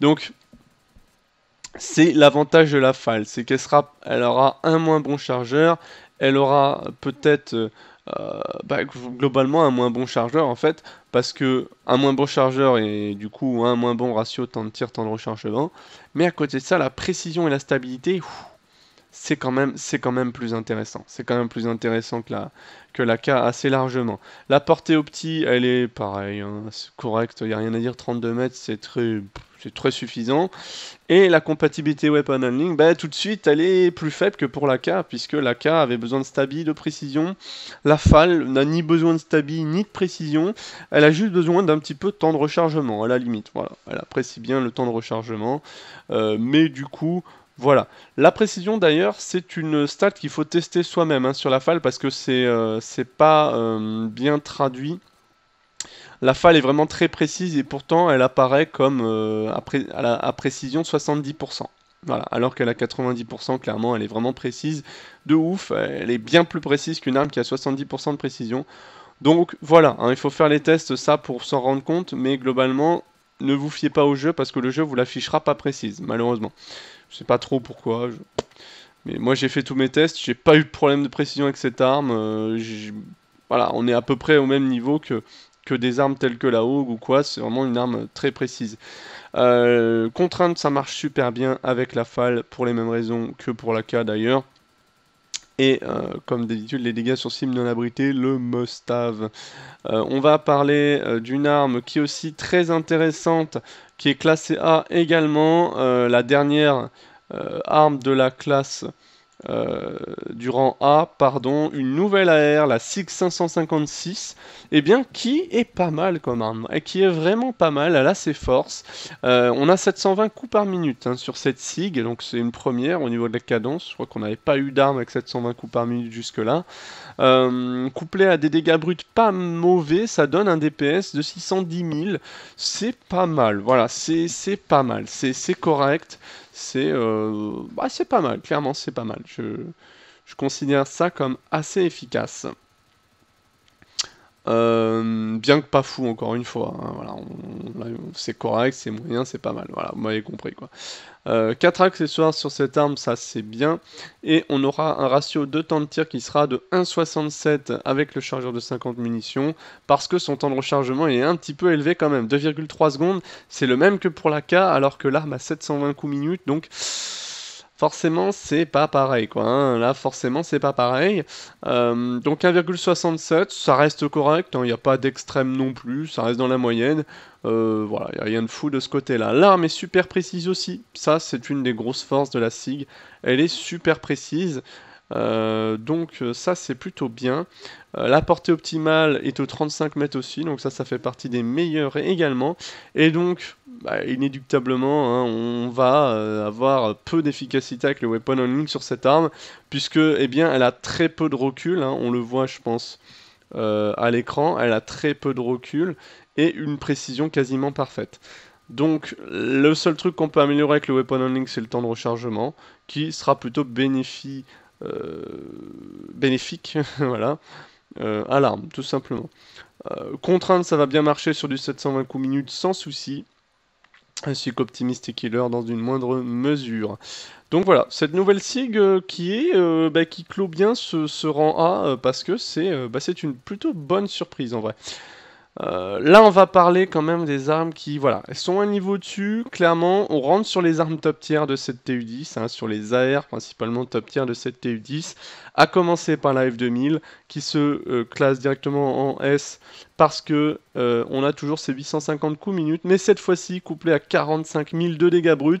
Donc c'est l'avantage de la fal. c'est qu'elle sera, elle aura un moins bon chargeur, elle aura peut-être euh, euh, bah, globalement un moins bon chargeur en fait, parce que un moins bon chargeur et du coup un moins bon ratio temps de tir, temps de rechargement, mais à côté de ça, la précision et la stabilité, c'est quand même c'est quand même plus intéressant. C'est quand même plus intéressant que la que la K assez largement. La portée optique, elle est pareil, hein. c'est correct, il n'y a rien à dire, 32 mètres, c'est très très suffisant. Et la compatibilité Weapon Handling, ben, tout de suite, elle est plus faible que pour la K, puisque la K avait besoin de stabilité, de précision. La FAL n'a ni besoin de stabilité, ni de précision. Elle a juste besoin d'un petit peu de temps de rechargement, à la limite. Voilà, elle apprécie bien le temps de rechargement. Euh, mais du coup, voilà. La précision d'ailleurs, c'est une stat qu'il faut tester soi-même hein, sur la FAL parce que c'est euh, pas euh, bien traduit. La FAL est vraiment très précise et pourtant elle apparaît comme euh, à, précision 70%. Voilà, alors qu'elle a 90%, clairement, elle est vraiment précise, de ouf, elle est bien plus précise qu'une arme qui a 70% de précision. Donc voilà, hein, il faut faire les tests ça pour s'en rendre compte, mais globalement, ne vous fiez pas au jeu parce que le jeu vous l'affichera pas précise, malheureusement. Je sais pas trop pourquoi. Mais moi j'ai fait tous mes tests, j'ai pas eu de problème de précision avec cette arme. Euh, voilà, on est à peu près au même niveau que, que des armes telles que la Hogue ou quoi. C'est vraiment une arme très précise. Euh, contrainte, ça marche super bien avec la FAL pour les mêmes raisons que pour la K d'ailleurs et euh, comme d'habitude les dégâts sur cible non abritée, le mustave. Euh, on va parler euh, d'une arme qui est aussi très intéressante, qui est classée A également, la dernière arme de la classe euh, Durant A, pardon, une nouvelle AR, la SIG 556, Et eh bien, qui est pas mal comme arme, et qui est vraiment pas mal, elle a ses forces. Euh, on a 720 coups par minute hein, sur cette SIG, donc c'est une première au niveau de la cadence, je crois qu'on n'avait pas eu d'arme avec 720 coups par minute jusque-là. Euh, couplé à des dégâts bruts pas mauvais, ça donne un DPS de 610 000. C'est pas mal, voilà, c'est pas mal, c'est correct, euh, bah, c'est pas mal, clairement c'est pas mal. je considère ça comme assez efficace. Euh, bien que pas fou, encore une fois. Hein, c'est correct, c'est moyen, c'est pas mal. Voilà, vous m'avez compris quoi. 4 euh, accessoires sur cette arme, ça c'est bien. Et on aura un ratio de temps de tir qui sera de 1,67 avec le chargeur de 50 munitions, parce que son temps de rechargement est un petit peu élevé quand même. 2,3 secondes, c'est le même que pour la K, alors que l'arme a 720 coups minutes, donc forcément c'est pas pareil quoi. Hein. Là forcément c'est pas pareil. Euh, donc 1,67, ça reste correct, hein. il n'y a pas d'extrême non plus, ça reste dans la moyenne. Euh, voilà, il n'y a rien de fou de ce côté-là. L'arme est super précise aussi, ça c'est une des grosses forces de la SIG, elle est super précise. Euh, donc euh, ça c'est plutôt bien. Euh, la portée optimale est aux 35 mètres aussi, donc ça ça fait partie des meilleurs également. Et donc bah, inéductablement hein, on va avoir peu d'efficacité avec le weapon on sur cette arme, puisque eh bien, elle a très peu de recul, hein. on le voit je pense à l'écran, elle a très peu de recul et une précision quasiment parfaite. Donc le seul truc qu'on peut améliorer avec le weapon on c'est le temps de rechargement, qui sera plutôt bénéfique euh, bénéfique, voilà, euh, alarme, tout simplement. Euh, contrainte, ça va bien marcher sur du 720 coups minutes sans souci ainsi qu'optimiste et killer dans une moindre mesure. Donc voilà, cette nouvelle SIG qui est bah, qui clôt bien ce, rend rang A parce que c'est bah, c'est une plutôt bonne surprise en vrai. Euh, là, on va parler quand même des armes qui, voilà, sont un niveau dessus. Clairement, on rentre sur les armes top tier de cette TU10, hein, sur les AR principalement top tier de cette TU10, à commencer par la F2000, qui se euh, classe directement en S parce que euh, on a toujours ces 850 coups minutes, mais cette fois-ci couplé à 45 000 de dégâts bruts.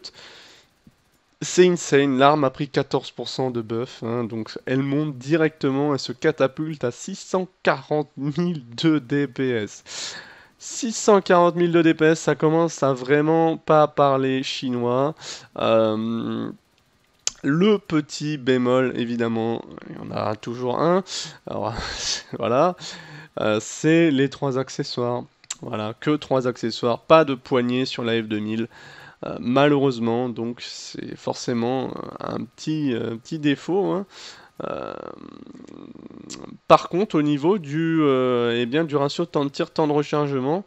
C'est insane, l'arme a pris 14% de buff, hein. donc elle monte directement et se catapulte à 640 000 de DPS. 640 000 de DPS, ça commence à vraiment pas parler chinois. Euh, le petit bémol, évidemment, il y en a toujours un. Alors, voilà, euh, c'est les trois accessoires. Voilà, que trois accessoires, pas de poignée sur la F2000. Euh, malheureusement, donc c'est forcément euh, un petit, euh, petit défaut. Hein. par contre, au niveau du, eh bien, du ratio temps de tir, temps de rechargement,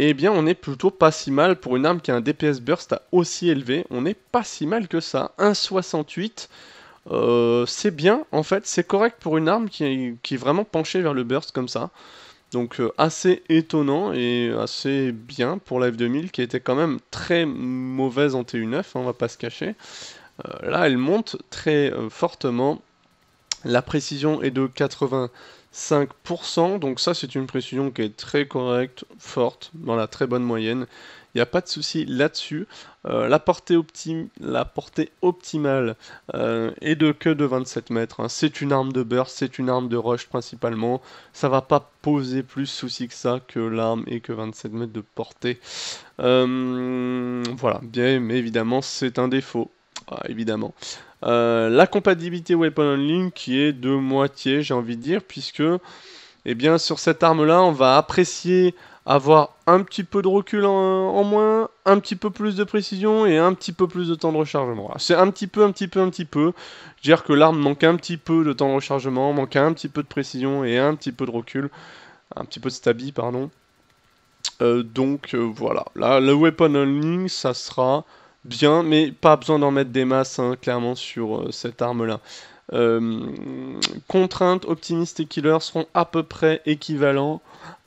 Et eh bien, on est plutôt pas si mal pour une arme qui a un DPS burst à aussi élevé. On n'est pas si mal que ça. 1,68. c'est bien en fait, c'est correct pour une arme qui est, vraiment penchée vers le burst comme ça. Donc euh, assez étonnant et assez bien pour la F2000 qui était quand même très mauvaise en T19, hein, on va pas se cacher. Euh, là, elle monte très euh, fortement. La précision est de 85%, donc ça c'est une précision qui est très correcte, forte, dans la très bonne moyenne il n'y a pas de souci là-dessus. Euh, la, portée optimale euh, est de que de 27 mètres. Hein. C'est une arme de burst, c'est une arme de rush principalement. Ça va pas poser plus de souci que ça que l'arme et que 27 mètres de portée. Euh, voilà, bien mais évidemment c'est un défaut. Ah, évidemment. la compatibilité weapon Online qui est de moitié, j'ai envie de dire, puisque et eh bien, sur cette arme-là, on va apprécier avoir un petit peu de recul en, moins, un petit peu plus de précision et un petit peu plus de temps de rechargement. C'est un petit peu, un petit peu, un petit peu. Dire que l'arme manque un petit peu de temps de rechargement, manque un petit peu de précision et un petit peu de recul, un petit peu de stabilité, pardon. Euh, donc euh, voilà, là le weapon only ça sera bien, mais pas besoin d'en mettre des masses hein, clairement sur euh, cette arme là. Euh, contrainte, optimiste et killer seront à peu près équivalents,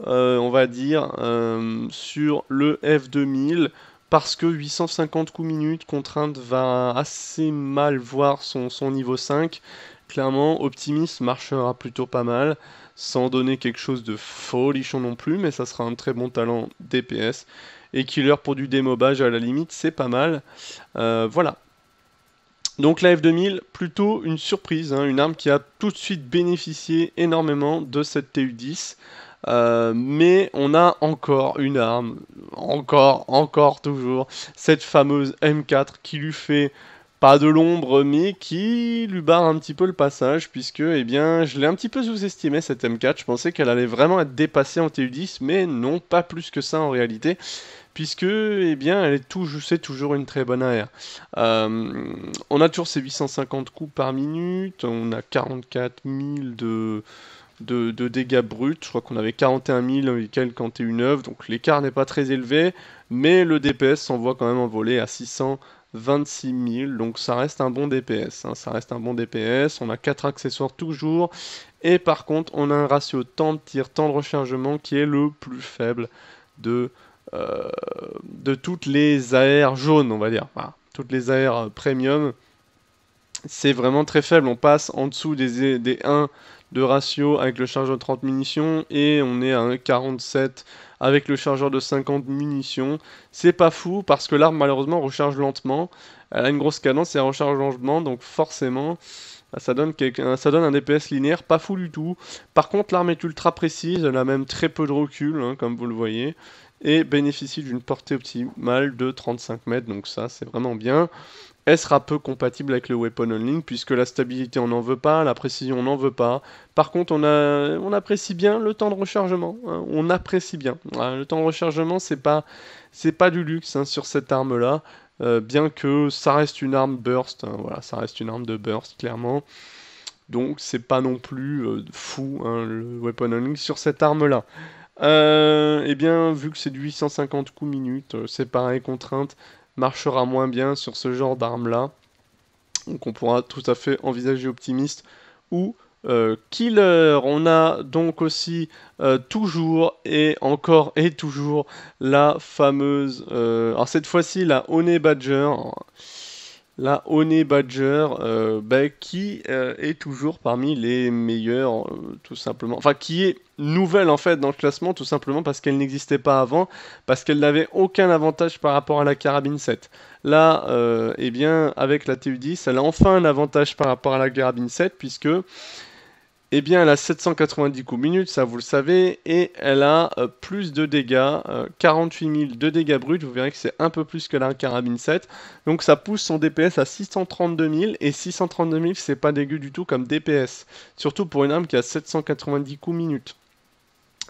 euh, on va dire, euh, sur le F2000 parce que 850 coups minutes, contrainte va assez mal voir son, niveau 5. Clairement, optimiste marchera plutôt pas mal, sans donner quelque chose de folichon non plus, mais ça sera un très bon talent DPS. Et Killer pour du démobage à la limite, c'est pas mal. voilà, donc la F2000, plutôt une surprise, hein, une arme qui a tout de suite bénéficié énormément de cette TU10. Euh, mais on a encore une arme, encore, encore, toujours, cette fameuse M4 qui lui fait pas de l'ombre, mais qui lui barre un petit peu le passage, puisque, eh bien, je l'ai un petit peu sous estimée cette M4, je pensais qu'elle allait vraiment être dépassée en TU10, mais non, pas plus que ça en réalité, puisque eh bien, elle est toujours, c'est toujours une très bonne AR. Euh, on a toujours ces 850 coups par minute, on a 44 000 de, de, dégâts bruts, je crois qu'on avait 41 000 avec quelques quand une œuvre, donc l'écart n'est pas très élevé, mais le DPS s'envoie quand même en volée à 626 000, donc ça reste un bon DPS. Hein. ça reste un bon DPS. On a 4 accessoires toujours. Et par contre, on a un ratio temps de tir, temps de rechargement qui est le plus faible de euh, de toutes les AR jaunes, on va dire. Toutes les AR premium, c'est vraiment très faible. On passe en dessous des, des 1 de ratio avec le chargeur de 30 munitions et on est à 47 avec le chargeur de 50 munitions. C'est pas fou parce que l'arme malheureusement recharge lentement. Elle a une grosse cadence et elle recharge lentement donc forcément bah, ça donne, ça donne un DPS linéaire pas fou du tout. Par contre l'arme est ultra précise, elle a même très peu de recul hein, comme vous le voyez et bénéficie d'une portée optimale de 35 mètres, donc ça c'est vraiment bien. Elle sera peu compatible avec le Weapon Only, puisque la stabilité on n'en veut pas, la précision on n'en veut pas. Par contre, on, a, on, apprécie bien le temps de rechargement. Hein. on apprécie bien. le temps de rechargement, c'est pas, c'est pas du luxe hein, sur cette arme-là, euh, bien que ça reste une arme burst. Hein. voilà, ça reste une arme de burst, clairement. Donc c'est pas non plus euh, fou le Weapon Only sur cette arme-là. Euh, eh bien, vu que c'est de 850 coups minutes, euh, c'est pareil, contrainte marchera moins bien sur ce genre d'arme là Donc on pourra tout à fait envisager optimiste ou euh, killer. On a donc aussi toujours et encore et toujours la fameuse... alors cette fois-ci la Honey Badger la Honey Badger, euh, bah, qui euh, est toujours parmi les meilleurs, euh, tout simplement. Enfin, qui est nouvelle en fait dans le classement, tout simplement parce qu'elle n'existait pas avant, parce qu'elle n'avait aucun avantage par rapport à la carabine 7. Là, eh bien, avec la TU10, elle a enfin un avantage par rapport à la carabine 7, puisque eh bien, elle a 790 coups minutes, ça vous le savez, et elle a euh, plus de dégâts, 48 euh, 000 de dégâts bruts, vous verrez que c'est un peu plus que la carabine 7, donc ça pousse son DPS à 632 000, et 632 000 c'est pas dégueu du tout comme DPS, surtout pour une arme qui a 790 coups minutes,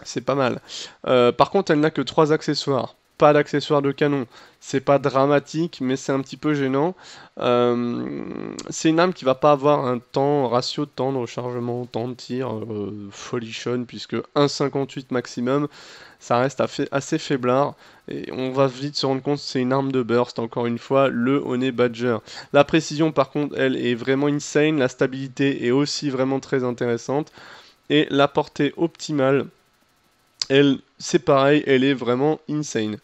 c'est pas mal. Euh, par contre, elle n'a que 3 accessoires, pas d'accessoires de canon. C'est pas dramatique, mais c'est un petit peu gênant. Euh, c'est une arme qui va pas avoir un temps, ratio de temps de rechargement, temps de tir euh, folichonne, puisque 1,58 maximum, ça reste assez faiblard. Et on va vite se rendre compte que c'est une arme de burst, encore une fois, le Honey Badger. La précision, par contre, elle est vraiment insane. La stabilité est aussi vraiment très intéressante. Et la portée optimale elle, c'est pareil, elle est vraiment insane.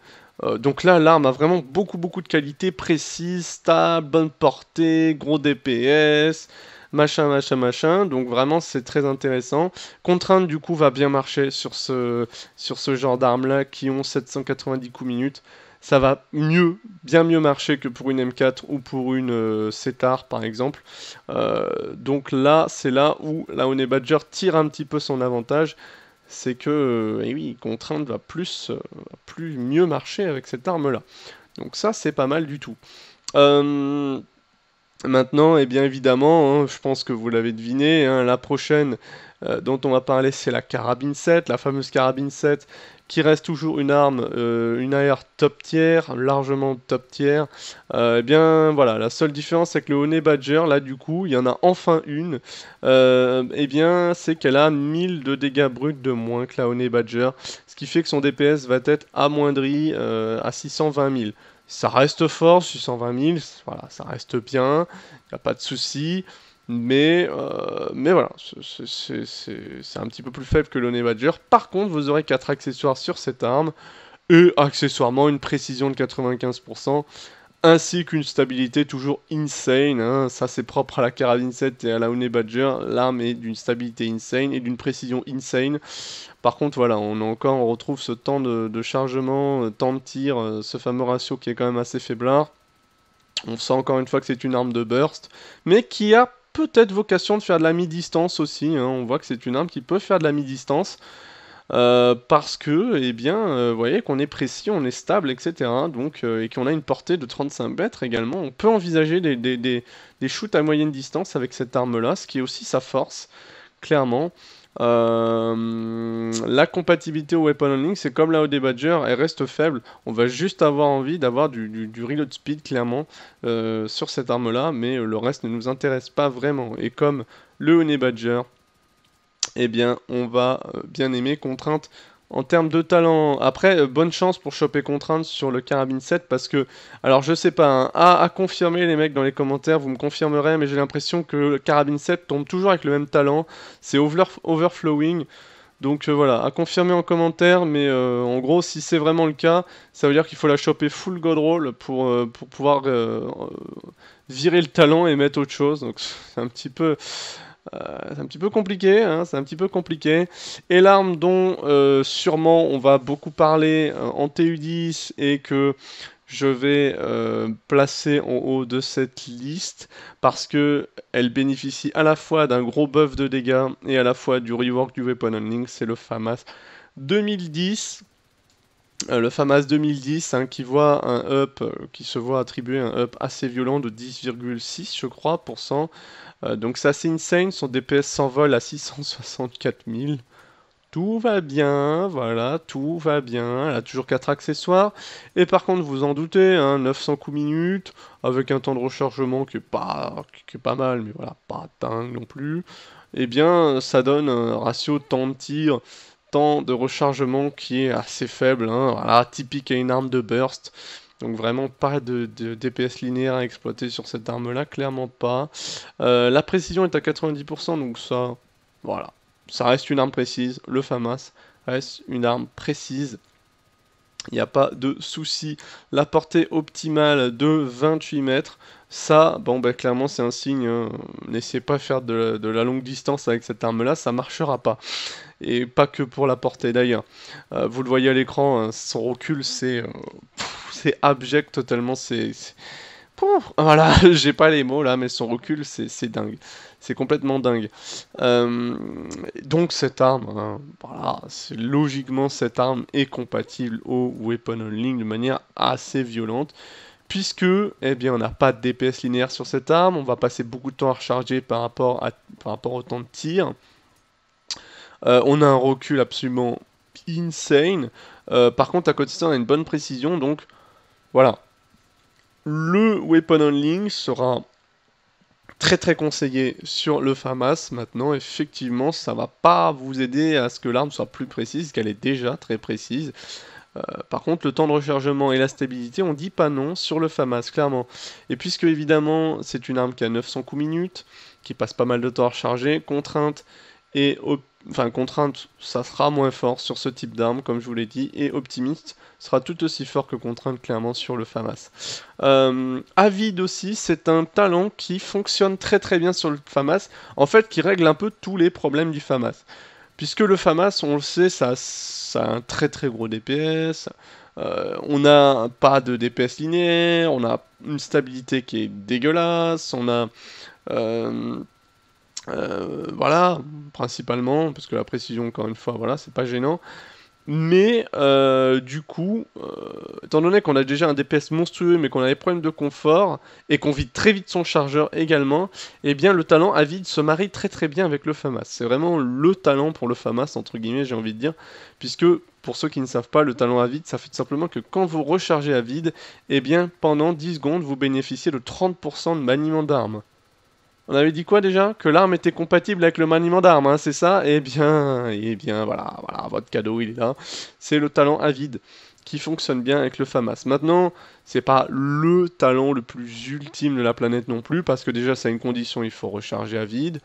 Euh, donc là, l'arme a vraiment beaucoup beaucoup de qualités précise, stable, bonne portée, gros DPS, machin, machin, machin. Donc vraiment, c'est très intéressant. Contrainte, du coup, va bien marcher sur ce, sur ce genre d'arme là qui ont 790 coups minutes. Ça va mieux, bien mieux marcher que pour une M4 ou pour une euh, CETAR par exemple. Euh, donc là, c'est là où la Honey Badger tire un petit peu son avantage c'est que, euh, eh oui, Contrainte va plus, euh, plus mieux marcher avec cette arme-là. Donc ça, c'est pas mal du tout. Euh, maintenant, et eh bien évidemment, hein, je pense que vous l'avez deviné, hein, la prochaine dont on va parler, c'est la carabine 7, la fameuse carabine 7 qui reste toujours une arme, euh, une AR top tier, largement top tier, euh, eh bien voilà, la seule différence c'est que le Honey Badger, là du coup, il y en a enfin une, euh, eh bien c'est qu'elle a 1000 de dégâts bruts de moins que la Honey Badger, ce qui fait que son DPS va être amoindri à 620 000. Ça reste fort, 620 000, voilà, ça reste bien, il n'y a pas de souci. Mais, euh, mais voilà, c'est un petit peu plus faible que le Badger. Par contre, vous aurez 4 accessoires sur cette arme, et accessoirement une précision de 95%, ainsi qu'une stabilité toujours insane. Hein. Ça, c'est propre à la carabine 7 et à la Honey Badger. L'arme est d'une stabilité insane et d'une précision insane. Par contre, voilà, on encore, on retrouve ce temps de, de chargement, euh, temps de tir, euh, ce fameux ratio qui est quand même assez faiblard. On sent encore une fois que c'est une arme de burst, mais qui a peut-être vocation de faire de la mi-distance aussi. Hein. On voit que c'est une arme qui peut faire de la mi-distance. Euh, parce que, eh bien, euh, vous voyez qu'on est précis, on est stable, etc. Donc, euh, et qu'on a une portée de 35 mètres également. On peut envisager des, des, des shoots à moyenne distance avec cette arme-là, ce qui est aussi sa force, clairement. Euh, la compatibilité au Weapon Only, c'est comme la OD Badger, elle reste faible. On va juste avoir envie d'avoir du, reload speed, clairement, euh, sur cette arme-là, mais euh, le reste ne nous intéresse pas vraiment. Et comme le OD Badger, eh bien, on va bien aimer contrainte en termes de talent, après, euh, bonne chance pour choper Contrainte sur le Carabine 7 parce que, alors je sais pas, à, hein, confirmer les mecs dans les commentaires, vous me confirmerez, mais j'ai l'impression que le Carabine 7 tombe toujours avec le même talent, c'est overflowing. Donc euh, voilà, à confirmer en commentaire, mais euh, en gros, si c'est vraiment le cas, ça veut dire qu'il faut la choper full God Roll pour, pour pouvoir virer le talent et mettre autre chose. Donc c'est un petit peu euh, c'est un petit peu compliqué, hein, c'est un petit peu compliqué. Et l'arme dont euh, sûrement on va beaucoup parler euh, en TU10 et que je vais placer en haut de cette liste parce que elle bénéficie à la fois d'un gros buff de dégâts et à la fois du rework du weapon handling, c'est le FAMAS 2010 euh, le FAMAS 2010 hein, qui voit un up, euh, qui se voit attribuer un up assez violent de 10,6 je crois pour cent. Euh, donc ça c'est insane, son DPS s'envole à 664 000. Tout va bien, voilà, tout va bien. Elle a toujours 4 accessoires. Et par contre, vous en doutez, 900 hein, coups minutes, avec un temps de rechargement qui est pas, qui pas mal, mais voilà, pas dingue non plus. Eh bien, ça donne un ratio de temps de tir de rechargement qui est assez faible, hein, typique à une arme de burst. Donc vraiment pas de, DPS linéaire à exploiter sur cette arme-là, clairement pas. Euh, la précision est à 90%, donc ça, voilà, ça reste une arme précise. Le FAMAS reste une arme précise il n'y a pas de souci. La portée optimale de 28 mètres, ça, bon, bah, clairement, c'est un signe. Hein. N'essayez pas faire de la, de la longue distance avec cette arme-là, ça marchera pas. Et pas que pour la portée d'ailleurs. Euh, vous le voyez à l'écran, hein, son recul, euh, c'est abject totalement. C'est Pouf voilà, j'ai pas les mots là, mais son recul, c'est dingue. C'est complètement dingue. Euh, donc cette arme, hein, logiquement cette arme est compatible au Weapon Only de manière assez violente. Puisque, eh bien, on n'a pas de DPS linéaire sur cette arme, on va passer beaucoup de temps à recharger par rapport, à, rapport au temps de tir. Euh, on a un recul absolument insane. Euh, par contre, à côté de ça, on a une bonne précision, donc voilà, le weapon Link sera très très conseillé sur le FAMAS. Maintenant, effectivement, ça va pas vous aider à ce que l'arme soit plus précise, qu'elle est déjà très précise. Euh, par contre, le temps de rechargement et la stabilité, on dit pas non sur le FAMAS, clairement. Et puisque, évidemment, c'est une arme qui a 900 coups minutes, qui passe pas mal de temps à recharger, contrainte et enfin contrainte, ça sera moins fort sur ce type d'arme, comme je vous l'ai dit, et optimiste sera tout aussi fort que contrainte clairement sur le FAMAS. Euh, Avid aussi, c'est un talent qui fonctionne très très bien sur le FAMAS, en fait qui règle un peu tous les problèmes du FAMAS. Puisque le FAMAS, on le sait, ça, ça a un très très gros DPS, euh, on n'a pas de DPS linéaire, on a une stabilité qui est dégueulasse, on a... Euh, euh, voilà, principalement, parce que la précision, encore une fois, voilà, c'est pas gênant. Mais euh, du coup, euh, étant donné qu'on a déjà un DPS monstrueux, mais qu'on a des problèmes de confort et qu'on vide très vite son chargeur également, eh bien le talent à vide se marie très très bien avec le Famas. C'est vraiment le talent pour le Famas entre guillemets, j'ai envie de dire, puisque pour ceux qui ne savent pas, le talent à vide, ça fait simplement que quand vous rechargez à vide, eh bien pendant 10 secondes, vous bénéficiez de 30% de maniement d'armes. On avait dit quoi déjà Que l'arme était compatible avec le maniement d'armes, hein, c'est ça Eh bien, eh bien, voilà, voilà, votre cadeau, il est là. C'est le talent avide qui fonctionne bien avec le FAMAS. Maintenant, c'est pas le talent le plus ultime de la planète non plus, parce que déjà, c'est une condition, il faut recharger à vide.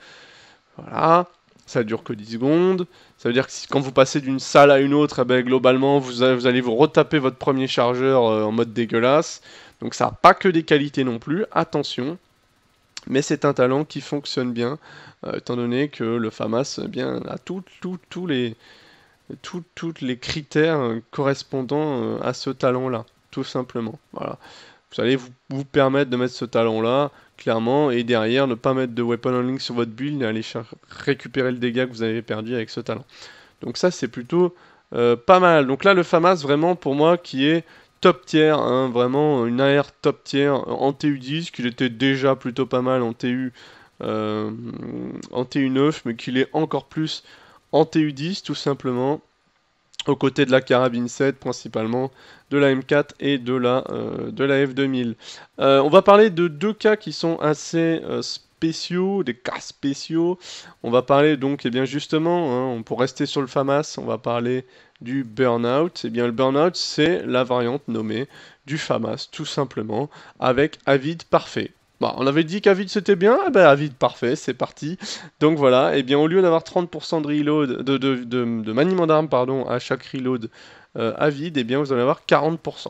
Voilà, ça dure que 10 secondes. Ça veut dire que quand vous passez d'une salle à une autre, eh ben, globalement, vous, allez vous retaper votre premier chargeur euh, en mode dégueulasse. Donc ça n'a pas que des qualités non plus, attention mais c'est un talent qui fonctionne bien, euh, étant donné que le FAMAS eh bien, a tous tout, les, les critères correspondant euh, à ce talent-là, tout simplement. Voilà. Vous allez vous, permettre de mettre ce talent-là, clairement, et derrière ne pas mettre de weapon en sur votre build et aller récupérer le dégât que vous avez perdu avec ce talent. Donc ça c'est plutôt euh, pas mal. Donc là le FAMAS vraiment pour moi qui est top tier, hein, vraiment euh, une AR top tier euh, en TU10, qu'il était déjà plutôt pas mal en TU, euh, en TU9, mais qu'il est encore plus en TU10 tout simplement, aux côtés de la carabine 7 principalement, de la M4 et de la, de la F2000. on va parler de deux cas qui sont assez spécifiques spéciaux, des cas spéciaux. On va parler donc, et eh bien justement, hein, on, pour rester sur le FAMAS, on va parler du burn-out. Et eh bien le burn-out, c'est la variante nommée du FAMAS, tout simplement, avec Avid Parfait. Bah, on avait dit qu'Avid c'était bien, et eh ben Avid parfait, c'est parti. Donc voilà, et bien au lieu d'avoir 30% de reload, de, de, de maniement d'armes pardon, à chaque reload à euh, vide, et eh bien vous allez avoir 40%.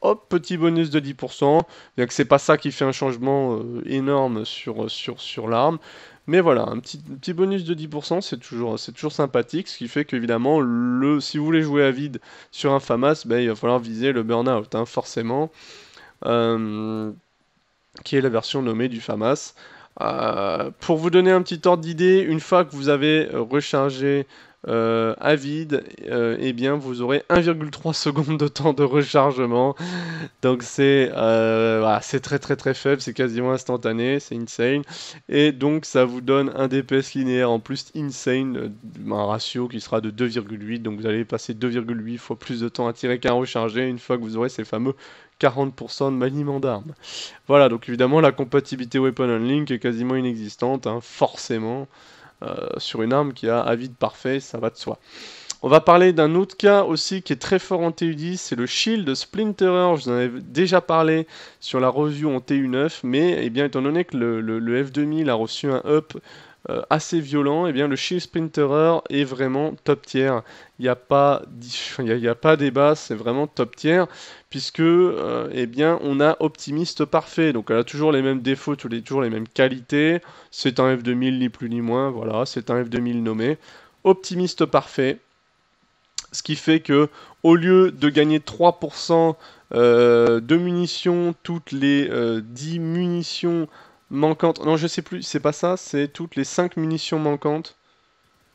Hop, petit bonus de 10%, bien que c'est pas ça qui fait un changement euh, énorme sur, euh, sur, sur l'arme. Mais voilà, un petit, petit bonus de 10%, c'est toujours, c'est toujours sympathique, ce qui fait qu'évidemment, le, si vous voulez jouer à vide sur un FAMAS, ben, il va falloir viser le Burnout hein, forcément, qui est la version nommée du FAMAS. pour vous donner un petit ordre d'idée, une fois que vous avez rechargé à euh, vide, euh, eh bien vous aurez 1,3 secondes de temps de rechargement. Donc c'est euh, c'est très très très faible, c'est quasiment instantané, c'est insane. Et donc ça vous donne un DPS linéaire en plus insane, un ratio qui sera de 2,8. Donc vous allez passer 2,8 fois plus de temps à tirer qu'à recharger une fois que vous aurez ces fameux 40% de maniement d'armes. Voilà, donc évidemment la compatibilité Weapon on Link est quasiment inexistante, hein, forcément. Euh, sur une arme qui a à vide parfait, ça va de soi. On va parler d'un autre cas aussi qui est très fort en TU10, c'est le Shield Splinterer. Je vous en avais déjà parlé sur la review en TU9, mais eh bien, étant donné que le, F2000 a reçu un up euh, assez violent, eh bien, le Shield Splinterer est vraiment top tier il n'y a pas, il y, a, pas débat, c'est vraiment top tier, puisque euh, eh bien on a optimiste parfait. Donc elle a toujours les mêmes défauts, tous les, toujours les mêmes qualités. C'est un F2000 ni plus ni moins, voilà, c'est un F2000 nommé optimiste parfait. Ce qui fait que au lieu de gagner 3% euh, de munitions toutes les 10 euh, munitions manquantes, non je ne sais plus, c'est pas ça, c'est toutes les 5 munitions manquantes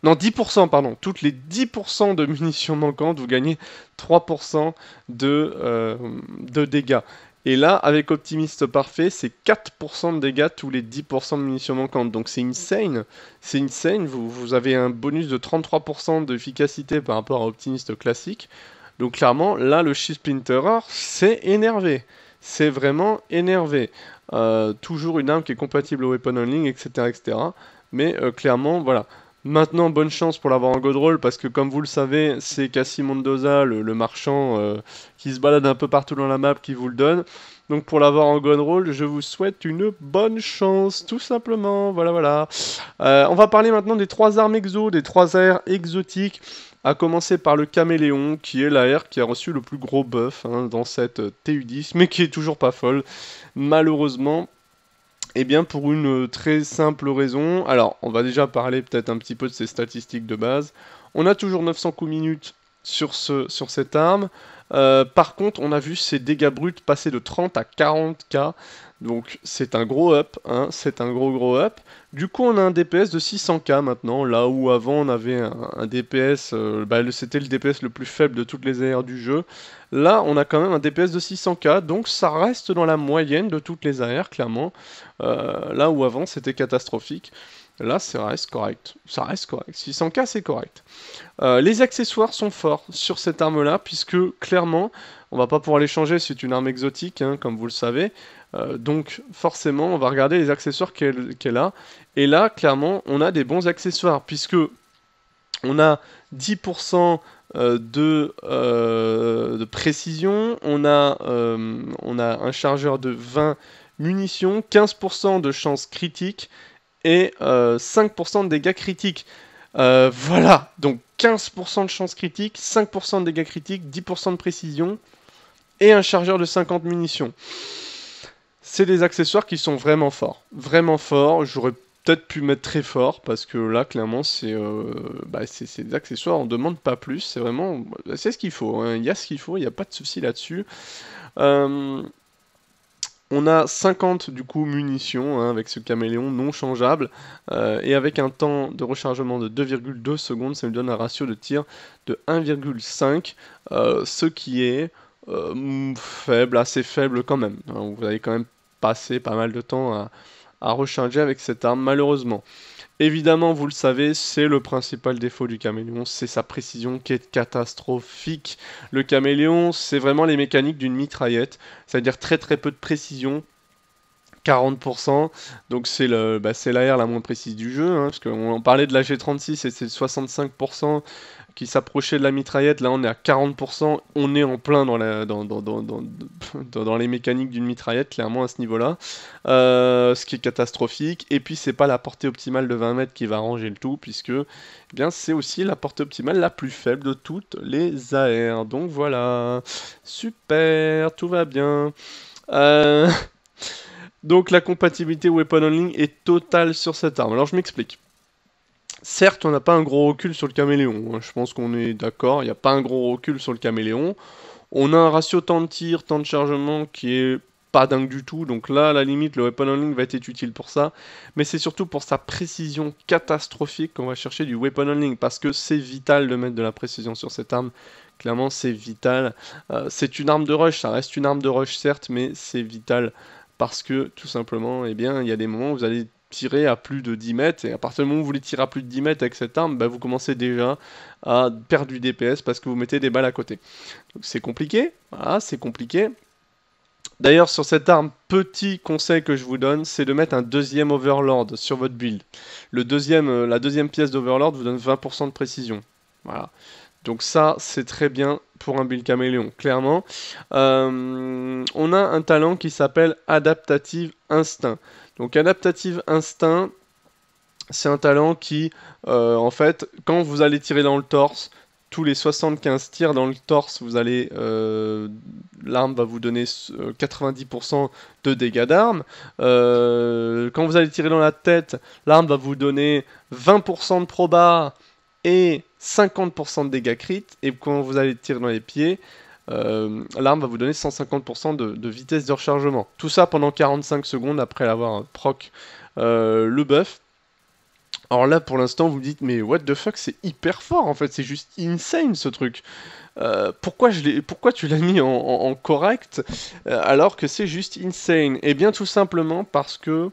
non, 10%, pardon. Toutes les 10% de munitions manquantes, vous gagnez 3% de, euh, de dégâts. Et là, avec Optimiste Parfait, c'est 4% de dégâts tous les 10% de munitions manquantes. Donc c'est insane. C'est insane. Vous, vous avez un bonus de 33% d'efficacité par rapport à Optimiste classique. Donc clairement, là, le Chief Splinterer, c'est énervé. C'est vraiment énervé. Euh, toujours une arme qui est compatible au Weapon Only, etc. etc. Mais euh, clairement, voilà. Maintenant, bonne chance pour l'avoir en god roll parce que, comme vous le savez, c'est Cassie Mendoza, le, marchand euh, qui se balade un peu partout dans la map, qui vous le donne. Donc, pour l'avoir en god roll, je vous souhaite une bonne chance, tout simplement. Voilà, voilà. Euh, on va parler maintenant des trois armes exo, des trois airs exotiques. À commencer par le caméléon, qui est l'air qui a reçu le plus gros buff hein, dans cette TU10, mais qui est toujours pas folle, malheureusement. Eh bien, pour une euh, très simple raison. Alors, on va déjà parler peut-être un petit peu de ces statistiques de base. On a toujours 900 coups minutes sur, ce, sur cette arme. Euh, par contre, on a vu ses dégâts bruts passer de 30 à 40k. Donc c'est un gros up, hein, c'est un gros gros up. Du coup on a un DPS de 600k maintenant, là où avant on avait un, DPS, euh, bah, c'était le DPS le plus faible de toutes les AR du jeu. Là on a quand même un DPS de 600k, donc ça reste dans la moyenne de toutes les AR clairement, euh, là où avant c'était catastrophique. Là, ça reste correct. Ça reste correct. 600K, c'est correct. Euh, les accessoires sont forts sur cette arme-là, puisque clairement, on va pas pouvoir les changer. C'est une arme exotique, hein, comme vous le savez. Euh, donc, forcément, on va regarder les accessoires qu'elle a. Et là, clairement, on a des bons accessoires, puisque on a 10%. Euh, de, précision, on on a un chargeur de 20 munitions, 15% de chance critique, et 5% euh, de dégâts critiques. Euh, voilà, donc 15% de chance critique, 5% de dégâts critiques, 10% de précision et un chargeur de 50 munitions. C'est des accessoires qui sont vraiment forts. Vraiment forts. J'aurais peut-être pu mettre très fort parce que là, clairement, c'est euh, bah, des accessoires. On ne demande pas plus. C'est vraiment. C'est ce qu'il faut. Hein. Il y a ce qu'il faut. Il n'y a pas de souci là-dessus. Euh, on a 50 du coup munitions hein, avec ce caméléon non changeable euh, et avec un temps de rechargement de 2,2 secondes, ça nous donne un ratio de tir de 1,5, euh, ce qui est euh, mm, faible, assez faible quand même. Hein, vous avez quand même passé pas mal de temps à recharger avec cette arme malheureusement. Évidemment, vous le savez, c'est le principal défaut du caméléon, c'est sa précision qui est catastrophique. Le caméléon, c'est vraiment les mécaniques d'une mitraillette, c'est-à-dire très très peu de précision, 40%. Donc c'est le bah c'est l'AR la moins précise du jeu, hein, parce qu'on parlait de g 36 et c'est 65% qui s'approchait de la mitraillette. Là, on est à 40%. On est en plein dans, les mécaniques d'une mitraillette, clairement, à ce niveau-là. Euh, ce qui est catastrophique. Et puis, c'est pas la portée optimale de 20 mètres qui va ranger le tout, puisque eh c'est aussi la portée optimale la plus faible de toutes les AR. Donc voilà. Super, tout va bien. Euh, donc la compatibilité Weapon Only est totale sur cette arme. Alors je m'explique certes, on n'a pas un gros recul sur le caméléon. Hein. Je pense qu'on est d'accord, il n'y a pas un gros recul sur le caméléon. On a un ratio temps de tir, temps de chargement qui est pas dingue du tout. Donc là, à la limite, le weapon handling va être utile pour ça. Mais c'est surtout pour sa précision catastrophique qu'on va chercher du weapon handling. Parce que c'est vital de mettre de la précision sur cette arme. Clairement, c'est vital. Euh, c'est une arme de rush. Ça reste une arme de rush, certes, mais c'est vital. Parce que tout simplement, eh bien, il y a des moments où vous allez tirer à plus de 10 mètres, et à partir du moment où vous les tirez à plus de 10 mètres avec cette arme, bah, vous commencez déjà à perdre du DPS parce que vous mettez des balles à côté. Donc c'est compliqué, voilà, c'est compliqué. D'ailleurs, sur cette arme, petit conseil que je vous donne, c'est de mettre un deuxième Overlord sur votre build. Le deuxième, euh, la deuxième pièce d'Overlord vous donne 20% de précision. Voilà. Donc ça, c'est très bien pour un build caméléon, clairement. Euh, on a un talent qui s'appelle Adaptative Instinct. Donc adaptative instinct, c'est un talent qui, euh, en fait, quand vous allez tirer dans le torse, tous les 75 tirs dans le torse, vous allez, euh, l'arme va vous donner 90% euh, de dégâts d'arme. quand vous allez tirer dans la tête, l'arme va vous donner 20% de proba et 50% de dégâts crit. Et quand vous allez tirer dans les pieds, euh, l'arme va vous donner 150% de, vitesse de rechargement. Tout ça pendant 45 secondes après l'avoir hein, proc euh, le buff. Alors là, pour l'instant, vous me dites, mais what the fuck, c'est hyper fort en fait, c'est juste insane ce truc. Euh, pourquoi, je pourquoi tu l'as mis en, correct alors que c'est juste insane Eh bien, tout simplement parce que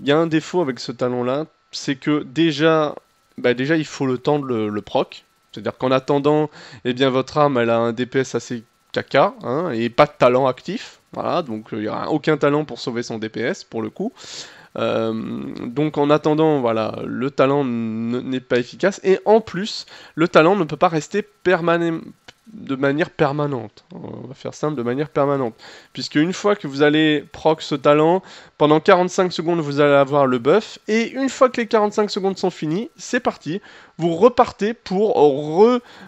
il y a un défaut avec ce talon là, c'est que déjà, bah, déjà il faut le temps de le proc, c'est-à-dire qu'en attendant, eh bien, votre arme, elle a un DPS assez caca, hein, et pas de talent actif. Voilà, donc euh, il n'y aura aucun talent pour sauver son DPS, pour le coup. Euh, donc en attendant, voilà, le talent n'est pas efficace. Et en plus, le talent ne peut pas rester permanent de manière permanente. On va faire simple, de manière permanente. Puisque une fois que vous allez proc ce talent, pendant 45 secondes, vous allez avoir le buff. Et une fois que les 45 secondes sont finies, c'est parti. Vous repartez pour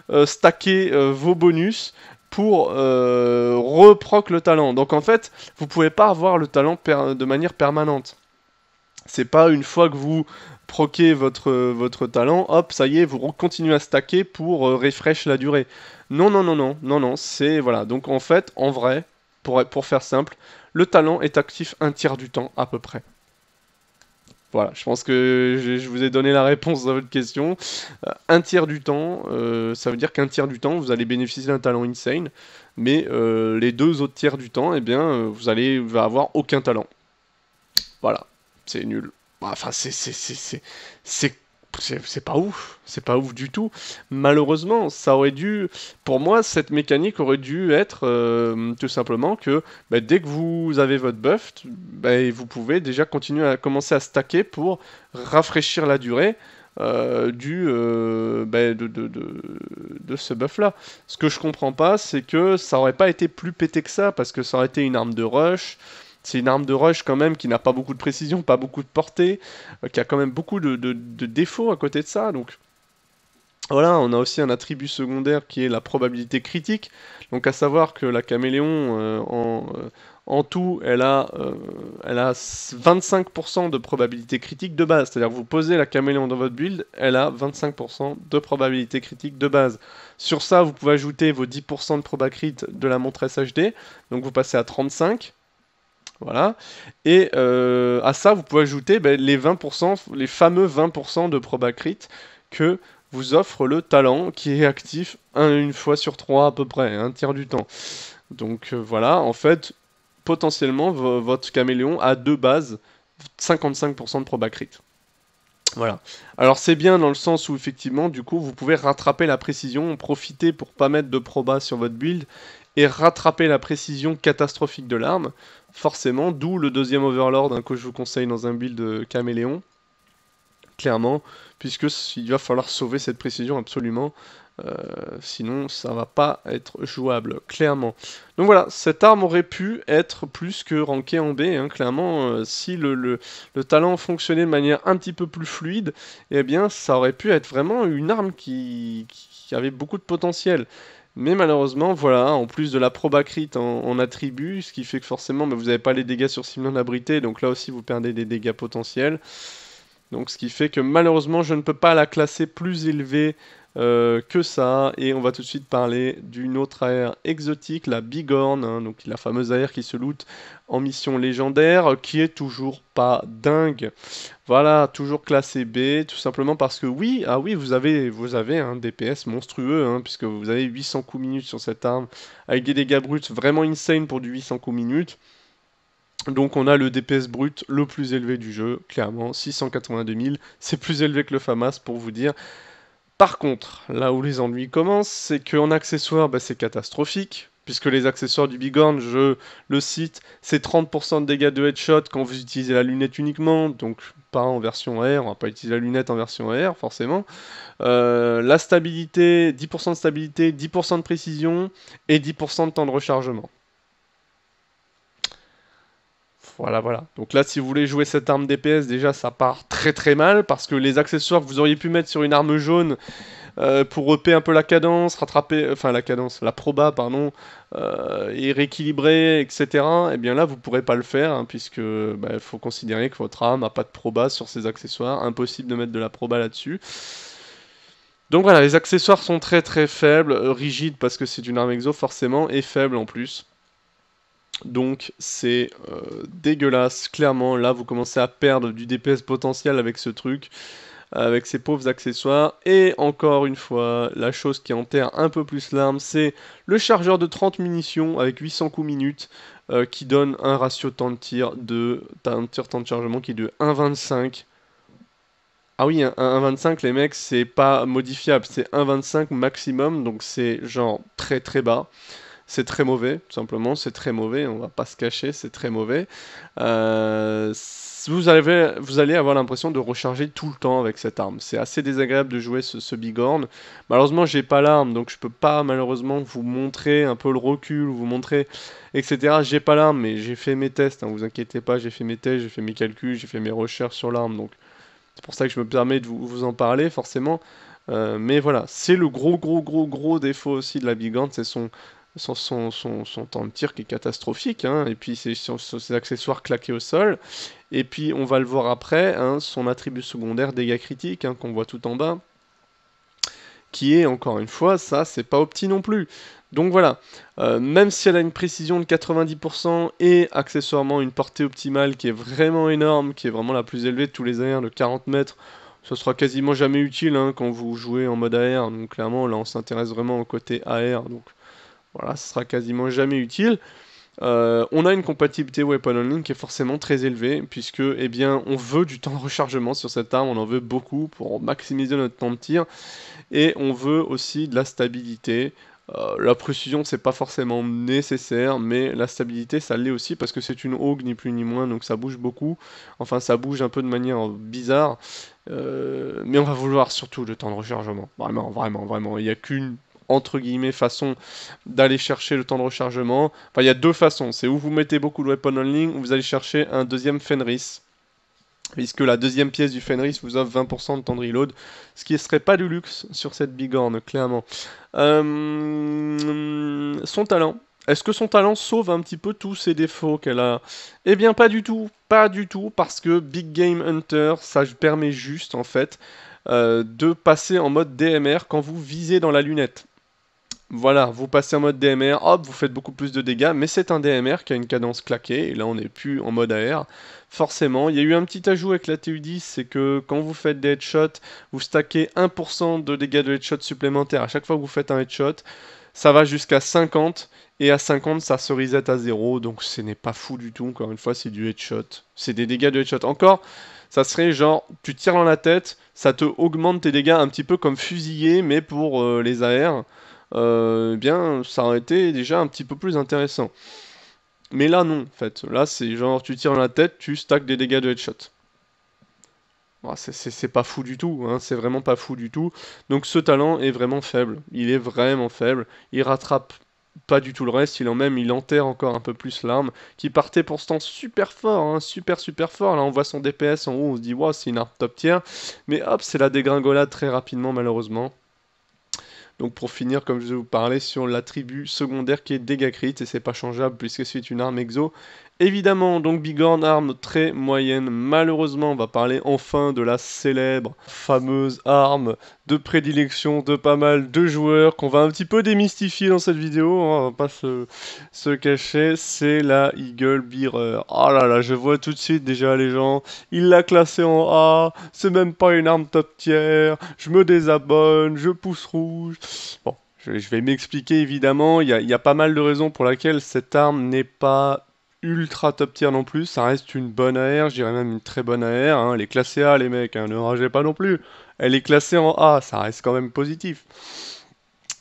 restacker euh, vos bonus pour euh, reproc le talent. Donc en fait, vous pouvez pas avoir le talent de manière permanente. C'est pas une fois que vous proquez votre, votre talent, hop, ça y est, vous continuez à stacker pour euh, refresh la durée. Non, non, non, non, non, non, c'est... Voilà, donc en fait, en vrai, pour, pour faire simple, le talent est actif un tiers du temps à peu près. Voilà, je pense que je vous ai donné la réponse à votre question. Euh, un tiers du temps, euh, ça veut dire qu'un tiers du temps, vous allez bénéficier d'un talent insane, mais les deux autres tiers du temps, eh bien, vous allez avoir aucun talent. Voilà, c'est nul. Bah, enfin, c'est pas ouf, c'est pas ouf du tout. Malheureusement, ça aurait dû, pour moi, cette mécanique aurait dû être euh, tout simplement que bah, dès que vous avez votre buff, bah, vous pouvez déjà continuer à commencer à stacker pour rafraîchir la durée. Euh, du euh, de, de, ce buff là. Ce que je comprends pas, c'est que ça aurait pas été plus pété que ça parce que ça aurait été une arme de rush, c'est une arme de rush quand même qui n'a pas beaucoup de précision, pas beaucoup de portée, euh, qui a quand même beaucoup de, défauts à côté de ça. Donc voilà, on a aussi un attribut secondaire qui est la probabilité critique. Donc à savoir que la caméléon euh, euh, en, tout, elle a, elle a 25% de probabilité critique de base. C'est-à-dire que vous posez la caméléon dans votre build, elle a 25% de probabilité critique de base. Sur ça, vous pouvez ajouter vos 10% de probacrit de la montre SHD. Donc vous passez à 35. Voilà. Et euh, à ça, vous pouvez ajouter ben, les 20%, les fameux 20% de probacrit que vous offre le talent qui est actif une fois sur trois à peu près, un tiers du temps. Donc euh, voilà, en fait, potentiellement, votre caméléon a deux bases, 55% de probacrit. Voilà. Alors c'est bien dans le sens où effectivement, du coup, vous pouvez rattraper la précision, profiter pour pas mettre de proba sur votre build et rattraper la précision catastrophique de l'arme, forcément, d'où le deuxième Overlord un hein, que je vous conseille dans un build caméléon, clairement, puisque il va falloir sauver cette précision absolument, euh, sinon ça va pas être jouable, clairement. Donc voilà, cette arme aurait pu être plus que rankée en B, hein, clairement, euh, si le, talent fonctionnait de manière un petit peu plus fluide, Et eh bien ça aurait pu être vraiment une arme qui, qui avait beaucoup de potentiel. Mais malheureusement, voilà, en plus de la probacrite en, en attribut, ce qui fait que forcément bah, vous n'avez pas les dégâts sur Simon abrité, donc là aussi vous perdez des dégâts potentiels. Donc ce qui fait que malheureusement je ne peux pas la classer plus élevée euh, que ça. Et on va tout de suite parler d'une autre AR exotique, la Bigorne, hein, donc la fameuse AR qui se loot en mission légendaire, qui est toujours pas dingue. Voilà, toujours classé B, tout simplement parce que oui, ah oui, vous avez, vous avez un DPS monstrueux, hein, puisque vous avez 800 coups minutes sur cette arme, avec des dégâts bruts vraiment insane pour du 800 coups minutes. Donc on a le DPS brut le plus élevé du jeu, clairement, 682 000, c'est plus élevé que le FAMAS pour vous dire. Par contre, là où les ennuis commencent, c'est qu'en accessoires, bah, c'est catastrophique. Puisque les accessoires du Bigorn, je le cite, c'est 30% de dégâts de headshot quand vous utilisez la lunette uniquement, donc pas en version R, on va pas utiliser la lunette en version R forcément. Euh, la stabilité, 10% de stabilité, 10% de précision et 10% de temps de rechargement. Voilà, voilà. Donc là, si vous voulez jouer cette arme DPS, déjà, ça part très très mal, parce que les accessoires que vous auriez pu mettre sur une arme jaune, euh, pour repérer un peu la cadence, rattraper, euh, enfin la cadence, la proba, pardon, euh, et rééquilibrer, etc. Et eh bien là, vous pourrez pas le faire, hein, puisque bah, il faut considérer que votre arme n'a pas de proba sur ses accessoires, impossible de mettre de la proba là-dessus. Donc voilà, les accessoires sont très très faibles, rigides parce que c'est une arme exo forcément, et faibles en plus. Donc c'est euh, dégueulasse, clairement. Là, vous commencez à perdre du DPS potentiel avec ce truc, avec ces pauvres accessoires. Et encore une fois, la chose qui enterre un peu plus l'arme, c'est le chargeur de 30 munitions avec 800 coups minutes euh, qui donne un ratio temps de tir de temps de, tir, temps de chargement qui est de 1,25. Ah oui, 1,25 les mecs, c'est pas modifiable, c'est 1,25 maximum, donc c'est genre très très bas c'est très mauvais, tout simplement, c'est très mauvais, on va pas se cacher, c'est très mauvais. Euh, vous, avez, allez avoir l'impression de recharger tout le temps avec cette arme. C'est assez désagréable de jouer ce, ce bigorne. Malheureusement, j'ai pas l'arme, donc je peux pas malheureusement vous montrer un peu le recul, vous montrer, etc. J'ai pas l'arme, mais j'ai fait mes tests, hein, vous inquiétez pas, j'ai fait mes tests, j'ai fait mes calculs, j'ai fait mes recherches sur l'arme, donc c'est pour ça que je me permets de vous, en parler, forcément. Euh, mais voilà, c'est le gros, gros, gros, gros défaut aussi de la Bigorne, c'est son, son, temps de tir qui est catastrophique, hein. et puis ses, accessoires claqués au sol, et puis on va le voir après, hein, son attribut secondaire dégâts critiques, hein, qu'on voit tout en bas, qui est, encore une fois, ça, c'est pas opti non plus. Donc voilà, euh, même si elle a une précision de 90% et accessoirement une portée optimale qui est vraiment énorme, qui est vraiment la plus élevée de tous les AR de 40 mètres, ce sera quasiment jamais utile quand vous jouez en mode AR, donc clairement là on s'intéresse vraiment au côté AR, donc voilà, ce sera quasiment jamais utile. Euh, on a une compatibilité weapon Online qui est forcément très élevée puisque eh bien on veut du temps de rechargement sur cette arme, on en veut beaucoup pour maximiser notre temps de tir et on veut aussi de la stabilité. Euh, la précision c'est pas forcément nécessaire mais la stabilité ça l'est aussi parce que c'est une AUG, ni plus ni moins donc ça bouge beaucoup. Enfin ça bouge un peu de manière bizarre euh, mais on va vouloir surtout le temps de rechargement. Vraiment, vraiment, vraiment. Il n'y a qu'une entre guillemets façon d'aller chercher le temps de rechargement. Enfin, il y a deux façons. C'est où vous mettez beaucoup de weapon en ligne, ou vous allez chercher un deuxième Fenris. Puisque la deuxième pièce du Fenris vous offre 20% de temps de reload, ce qui ne serait pas du luxe sur cette bigorne, clairement. Euh, son talent. Est-ce que son talent sauve un petit peu tous ses défauts qu'elle a Eh bien, pas du tout, pas du tout, parce que Big Game Hunter, ça permet juste, en fait, euh, de passer en mode DMR quand vous visez dans la lunette. Voilà, vous passez en mode DMR, hop, vous faites beaucoup plus de dégâts, mais c'est un DMR qui a une cadence claquée, et là on n'est plus en mode AR. Forcément, il y a eu un petit ajout avec la TU10, c'est que quand vous faites des headshots, vous stackez 1% de dégâts de headshot supplémentaires à chaque fois que vous faites un headshot. Ça va jusqu'à 50, et à 50 ça se reset à 0, donc ce n'est pas fou du tout, encore une fois c'est du headshot. C'est des dégâts de headshot. Encore, ça serait genre tu tires dans la tête, ça te augmente tes dégâts un petit peu comme fusillé, mais pour euh, les AR. Euh, eh bien, ça aurait été déjà un petit peu plus intéressant. Mais là, non, en fait. Là, c'est genre, tu tires la tête, tu stacks des dégâts de headshot. Bah, c'est pas fou du tout, hein. c'est vraiment pas fou du tout. Donc ce talent est vraiment faible, il est vraiment faible. Il rattrape pas du tout le reste, il en même, il enterre encore un peu plus l'arme, qui partait pourtant super fort, hein. super super fort. Là on voit son DPS en haut, on se dit, wow c'est une arme top tier. Mais hop, c'est la dégringolade très rapidement malheureusement. Donc pour finir, comme je vous parlais, sur l'attribut secondaire qui est dégâts crit, et c'est pas changeable puisque c'est une arme exo, Évidemment, donc Bigorn, arme très moyenne. Malheureusement, on va parler enfin de la célèbre, fameuse arme de prédilection de pas mal de joueurs qu'on va un petit peu démystifier dans cette vidéo. Hein, on va pas se, cacher. C'est la Eagle Bearer. Oh là là, je vois tout de suite déjà les gens. Il l'a classée en A. C'est même pas une arme top tier. Je me désabonne. Je pousse rouge. Bon. Je, vais m'expliquer évidemment, il y, a, il y a pas mal de raisons pour lesquelles cette arme n'est pas ultra top tier non plus, ça reste une bonne AR, je dirais même une très bonne AR, hein. elle est classée A les mecs, hein. ne ragez pas non plus, elle est classée en A, ça reste quand même positif.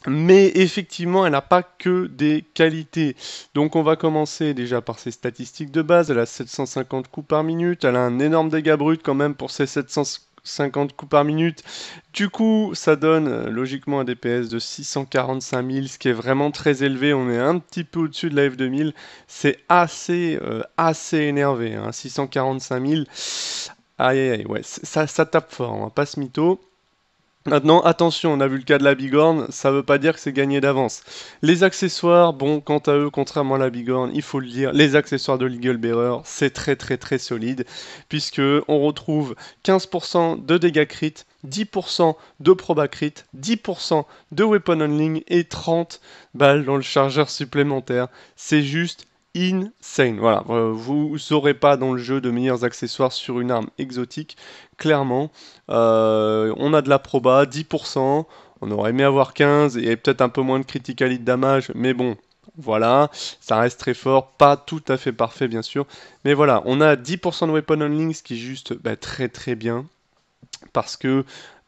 Mais effectivement, elle n'a pas que des qualités. Donc on va commencer déjà par ses statistiques de base. Elle a 750 coups par minute. Elle a un énorme dégât brut quand même pour ses 750 50 coups par minute. Du coup, ça donne euh, logiquement un DPS de 645 000, ce qui est vraiment très élevé. On est un petit peu au-dessus de la F2000. C'est assez, euh, assez énervé. 645 hein, 000. Aïe, aïe, aïe. Ouais, ça, ça tape fort. On hein, va pas se mytho. Maintenant, attention, on a vu le cas de la Bigorne, ça veut pas dire que c'est gagné d'avance. Les accessoires, bon, quant à eux, contrairement à la Bigorne, il faut le dire, les accessoires de l'Eagle Bearer, c'est très très très solide, puisque on retrouve 15% de dégâts crit, 10% de proba crit, 10% de weapon handling et 30 balles dans le chargeur supplémentaire. C'est juste insane. Voilà, euh, vous n'aurez pas dans le jeu de meilleurs accessoires sur une arme exotique, clairement. Euh, on a de la proba, 10%, on aurait aimé avoir 15 et peut-être un peu moins de critical hit damage, mais bon. Voilà, ça reste très fort, pas tout à fait parfait bien sûr, mais voilà, on a 10% de weapon on ce qui est juste bah, très très bien parce que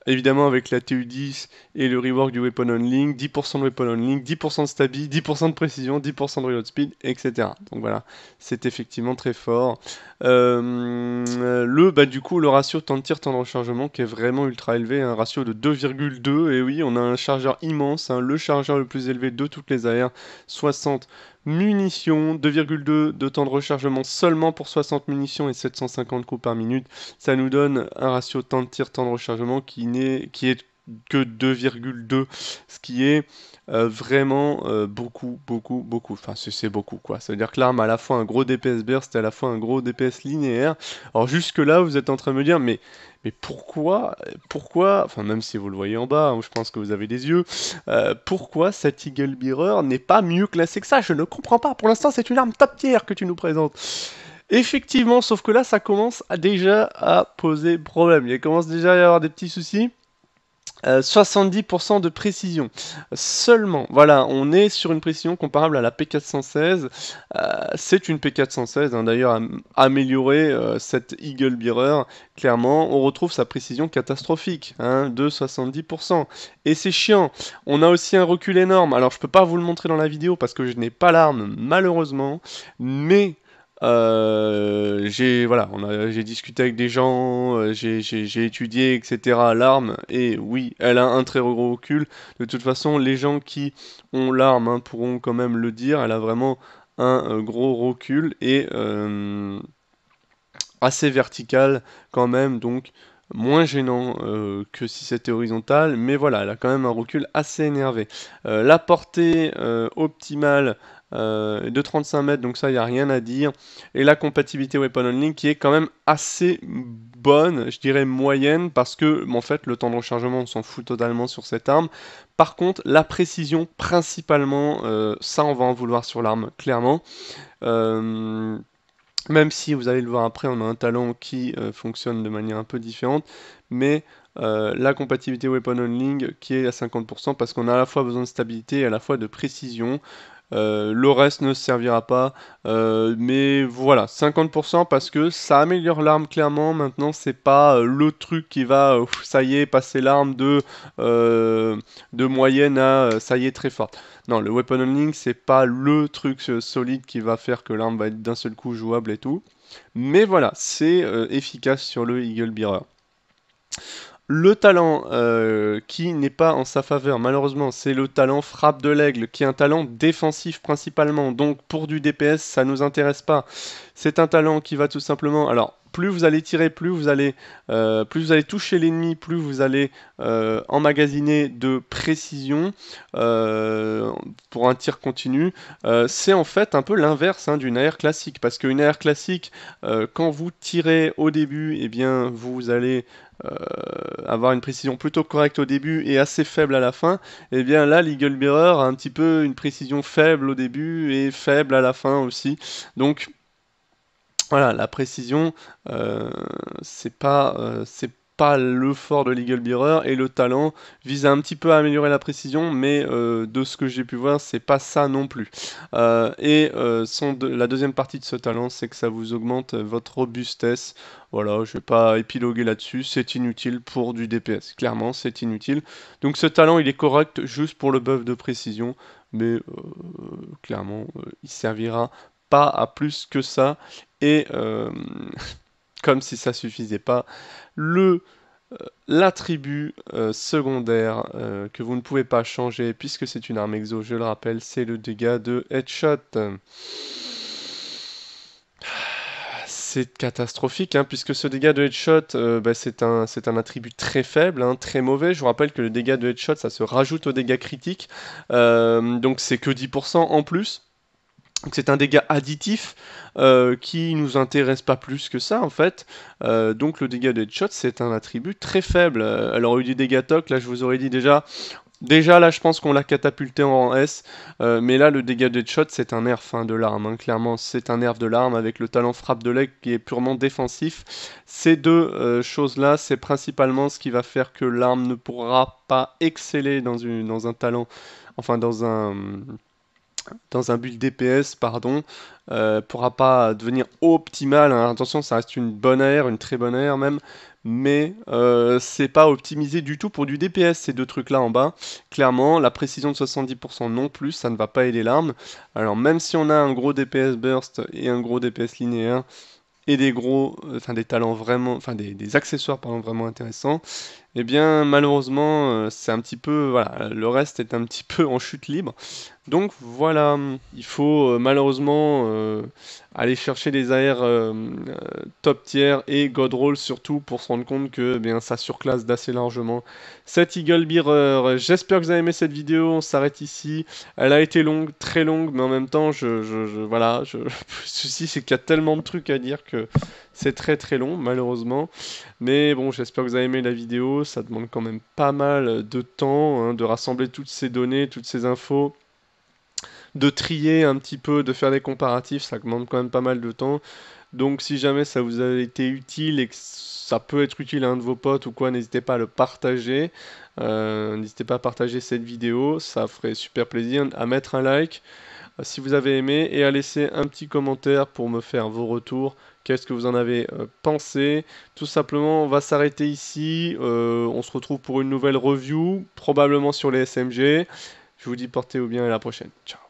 évidemment avec la TU10 et le rework du weapon on link, 10% de weapon on link, 10% de stabi, 10% de précision, 10% de reload speed, etc. Donc voilà, c'est effectivement très fort. Euh, le, bah, du coup, le ratio temps de tir, temps de rechargement qui est vraiment ultra élevé, un ratio de 2,2. Et oui, on a un chargeur immense, hein, le chargeur le plus élevé de toutes les AR, 60 munitions, 2,2 de temps de rechargement seulement pour 60 munitions et 750 coups par minute. Ça nous donne un ratio temps de tir, temps de rechargement qui, n'est qui est que 2,2, ce qui est euh, vraiment euh, beaucoup, beaucoup, beaucoup. Enfin, c'est beaucoup quoi. Ça veut dire que l'arme à la fois un gros DPS burst et à la fois un gros DPS linéaire. Alors jusque-là, vous êtes en train de me dire, mais, mais pourquoi, pourquoi, enfin même si vous le voyez en bas, hein, je pense que vous avez des yeux, euh, pourquoi cette Eagle Bearer n'est pas mieux classé que ça Je ne comprends pas. Pour l'instant, c'est une arme top tier que tu nous présentes. Effectivement, sauf que là, ça commence déjà à poser problème. Il commence déjà à y avoir des petits soucis. 70% euh, de précision. Seulement, voilà, on est sur une précision comparable à la P416. Euh, c'est une P416, hein, d'ailleurs améliorer améliorée, euh, cette Eagle Bearer. Clairement, on retrouve sa précision catastrophique, hein, de 70%. Et c'est chiant. On a aussi un recul énorme. Alors, je ne peux pas vous le montrer dans la vidéo parce que je n'ai pas l'arme, malheureusement. Mais euh, j'ai voilà, j'ai discuté avec des gens, euh, j'ai, étudié, etc. L'arme et oui, elle a un très gros recul. De toute façon, les gens qui ont l'arme hein, pourront quand même le dire. Elle a vraiment un euh, gros recul et assez vertical quand même, donc moins gênant que si c'était horizontal, mais voilà, elle a quand même un recul assez énervé. la portée optimale euh, de 35 mètres, donc ça, il n'y a rien à dire. Et la compatibilité Weapon Only qui est quand même assez bonne, je dirais moyenne, parce que en fait, le temps de rechargement, on s'en fout totalement sur cette arme. Par contre, la précision, principalement, euh, ça, on va en vouloir sur l'arme, clairement. Euh, même si vous allez le voir après, on a un talent qui fonctionne de manière un peu différente, mais la compatibilité Weapon Only qui est à 50% parce qu'on a à la fois besoin de stabilité et à la fois de précision. Euh, le reste ne servira pas. Euh, mais voilà, 50% parce que ça améliore l'arme clairement. Maintenant, c'est pas euh, le truc qui va, ça y est, passer l'arme de, de moyenne à ça y est, très forte. Non, le weapon ce c'est pas le truc solide qui va faire que l'arme va être d'un seul coup jouable et tout. Mais voilà, c'est efficace sur le Eagle Bearer. Le talent euh, qui n'est pas en sa faveur, malheureusement, c'est le talent frappe de l'aigle, qui est un talent défensif principalement. Donc pour du DPS, ça ne nous intéresse pas. C'est un talent qui va tout simplement... Alors, plus vous allez tirer, plus vous allez, euh, plus vous allez toucher l'ennemi, plus vous allez euh, emmagasiner de précision euh, pour un tir continu. c'est en fait un peu l'inverse hein, d'une AR classique, parce qu'une AR classique, quand vous tirez au début, eh bien vous allez avoir une précision plutôt correcte au début et assez faible à la fin, et eh bien là l'Eagle Bearer a un petit peu une précision faible au début et faible à la fin aussi. Donc voilà, la précision, euh, c'est pas, euh, c'est pas le fort de l'Eagle Bearer et le talent vise un petit peu à améliorer la précision, mais euh, de ce que j'ai pu voir, c'est pas ça non plus. et la deuxième partie de ce talent, c'est que ça vous augmente votre robustesse. Voilà, je vais pas épiloguer là-dessus, c'est inutile pour du DPS. Clairement, c'est inutile. Donc ce talent, il est correct juste pour le buff de précision, mais clairement, il servira à plus que ça. Et euh, comme si ça suffisait pas, le euh, l'attribut euh, secondaire que vous ne pouvez pas changer puisque c'est une arme exo, je le rappelle, c'est le dégât de headshot. C'est catastrophique hein, puisque ce dégât de headshot, bah, c'est un c'est un, attribut très faible, hein, très mauvais. Je vous rappelle que le dégât de headshot, ça se rajoute au dégât critique, donc c'est que 10% en plus c'est un dégât additif qui euh, qui nous intéresse pas plus que ça en fait. Euh, donc le dégât de headshot c'est un attribut très faible. Euh, Alors eu des dégâts toc, là je vous aurais dit déjà, Déjà là je pense qu'on l'a catapulté en S, mais là le dégât de headshot c'est un nerf hein, de l'arme, hein. clairement c'est un nerf de l'arme avec le talent frappe de leg qui est purement défensif. Ces deux choses là c'est principalement ce qui va faire que l'arme ne pourra pas exceller dans, une, dans un talent, enfin dans un dans un build DPS, pardon, euh, pourra pas devenir optimal. Hein. Attention, ça reste une bonne aire, une très bonne aire même, mais euh, c'est pas optimisé du tout pour du DPS ces deux trucs là en bas. Clairement, la précision de 70% non plus, ça ne va pas aider l'arme. Alors même si on a un gros DPS burst et un gros DPS linéaire et des gros, euh, enfin des talents vraiment, enfin des, accessoires pardon, vraiment intéressants, eh bien malheureusement euh, c'est un petit peu voilà le reste est un petit peu en chute libre donc voilà il faut euh, malheureusement euh, aller chercher des AR top tier et God Roll surtout pour se rendre compte que eh bien ça surclasse d'assez largement cette Eagle Bearer j'espère que vous avez aimé cette vidéo on s'arrête ici elle a été longue très longue mais en même temps je, je, voilà ceci c'est qu'il y a tellement de trucs à dire que c'est très très long malheureusement mais bon, j'espère que vous avez aimé la vidéo. Ça demande quand même pas mal de temps hein, de rassembler toutes ces données, toutes ces infos de trier un petit peu, de faire des comparatifs, ça demande quand même pas mal de temps. Donc si jamais ça vous a été utile et que ça peut être utile à un de vos potes ou quoi, n'hésitez pas à le partager. Euh, n'hésitez pas à partager cette vidéo, ça ferait super plaisir. À mettre un like euh, si vous avez aimé et à laisser un petit commentaire pour me faire vos retours. Qu'est-ce que vous en avez euh, pensé Tout simplement, on va s'arrêter ici. Euh, on se retrouve pour une nouvelle review, probablement sur les SMG. Je vous dis portez-vous bien et à la prochaine. Ciao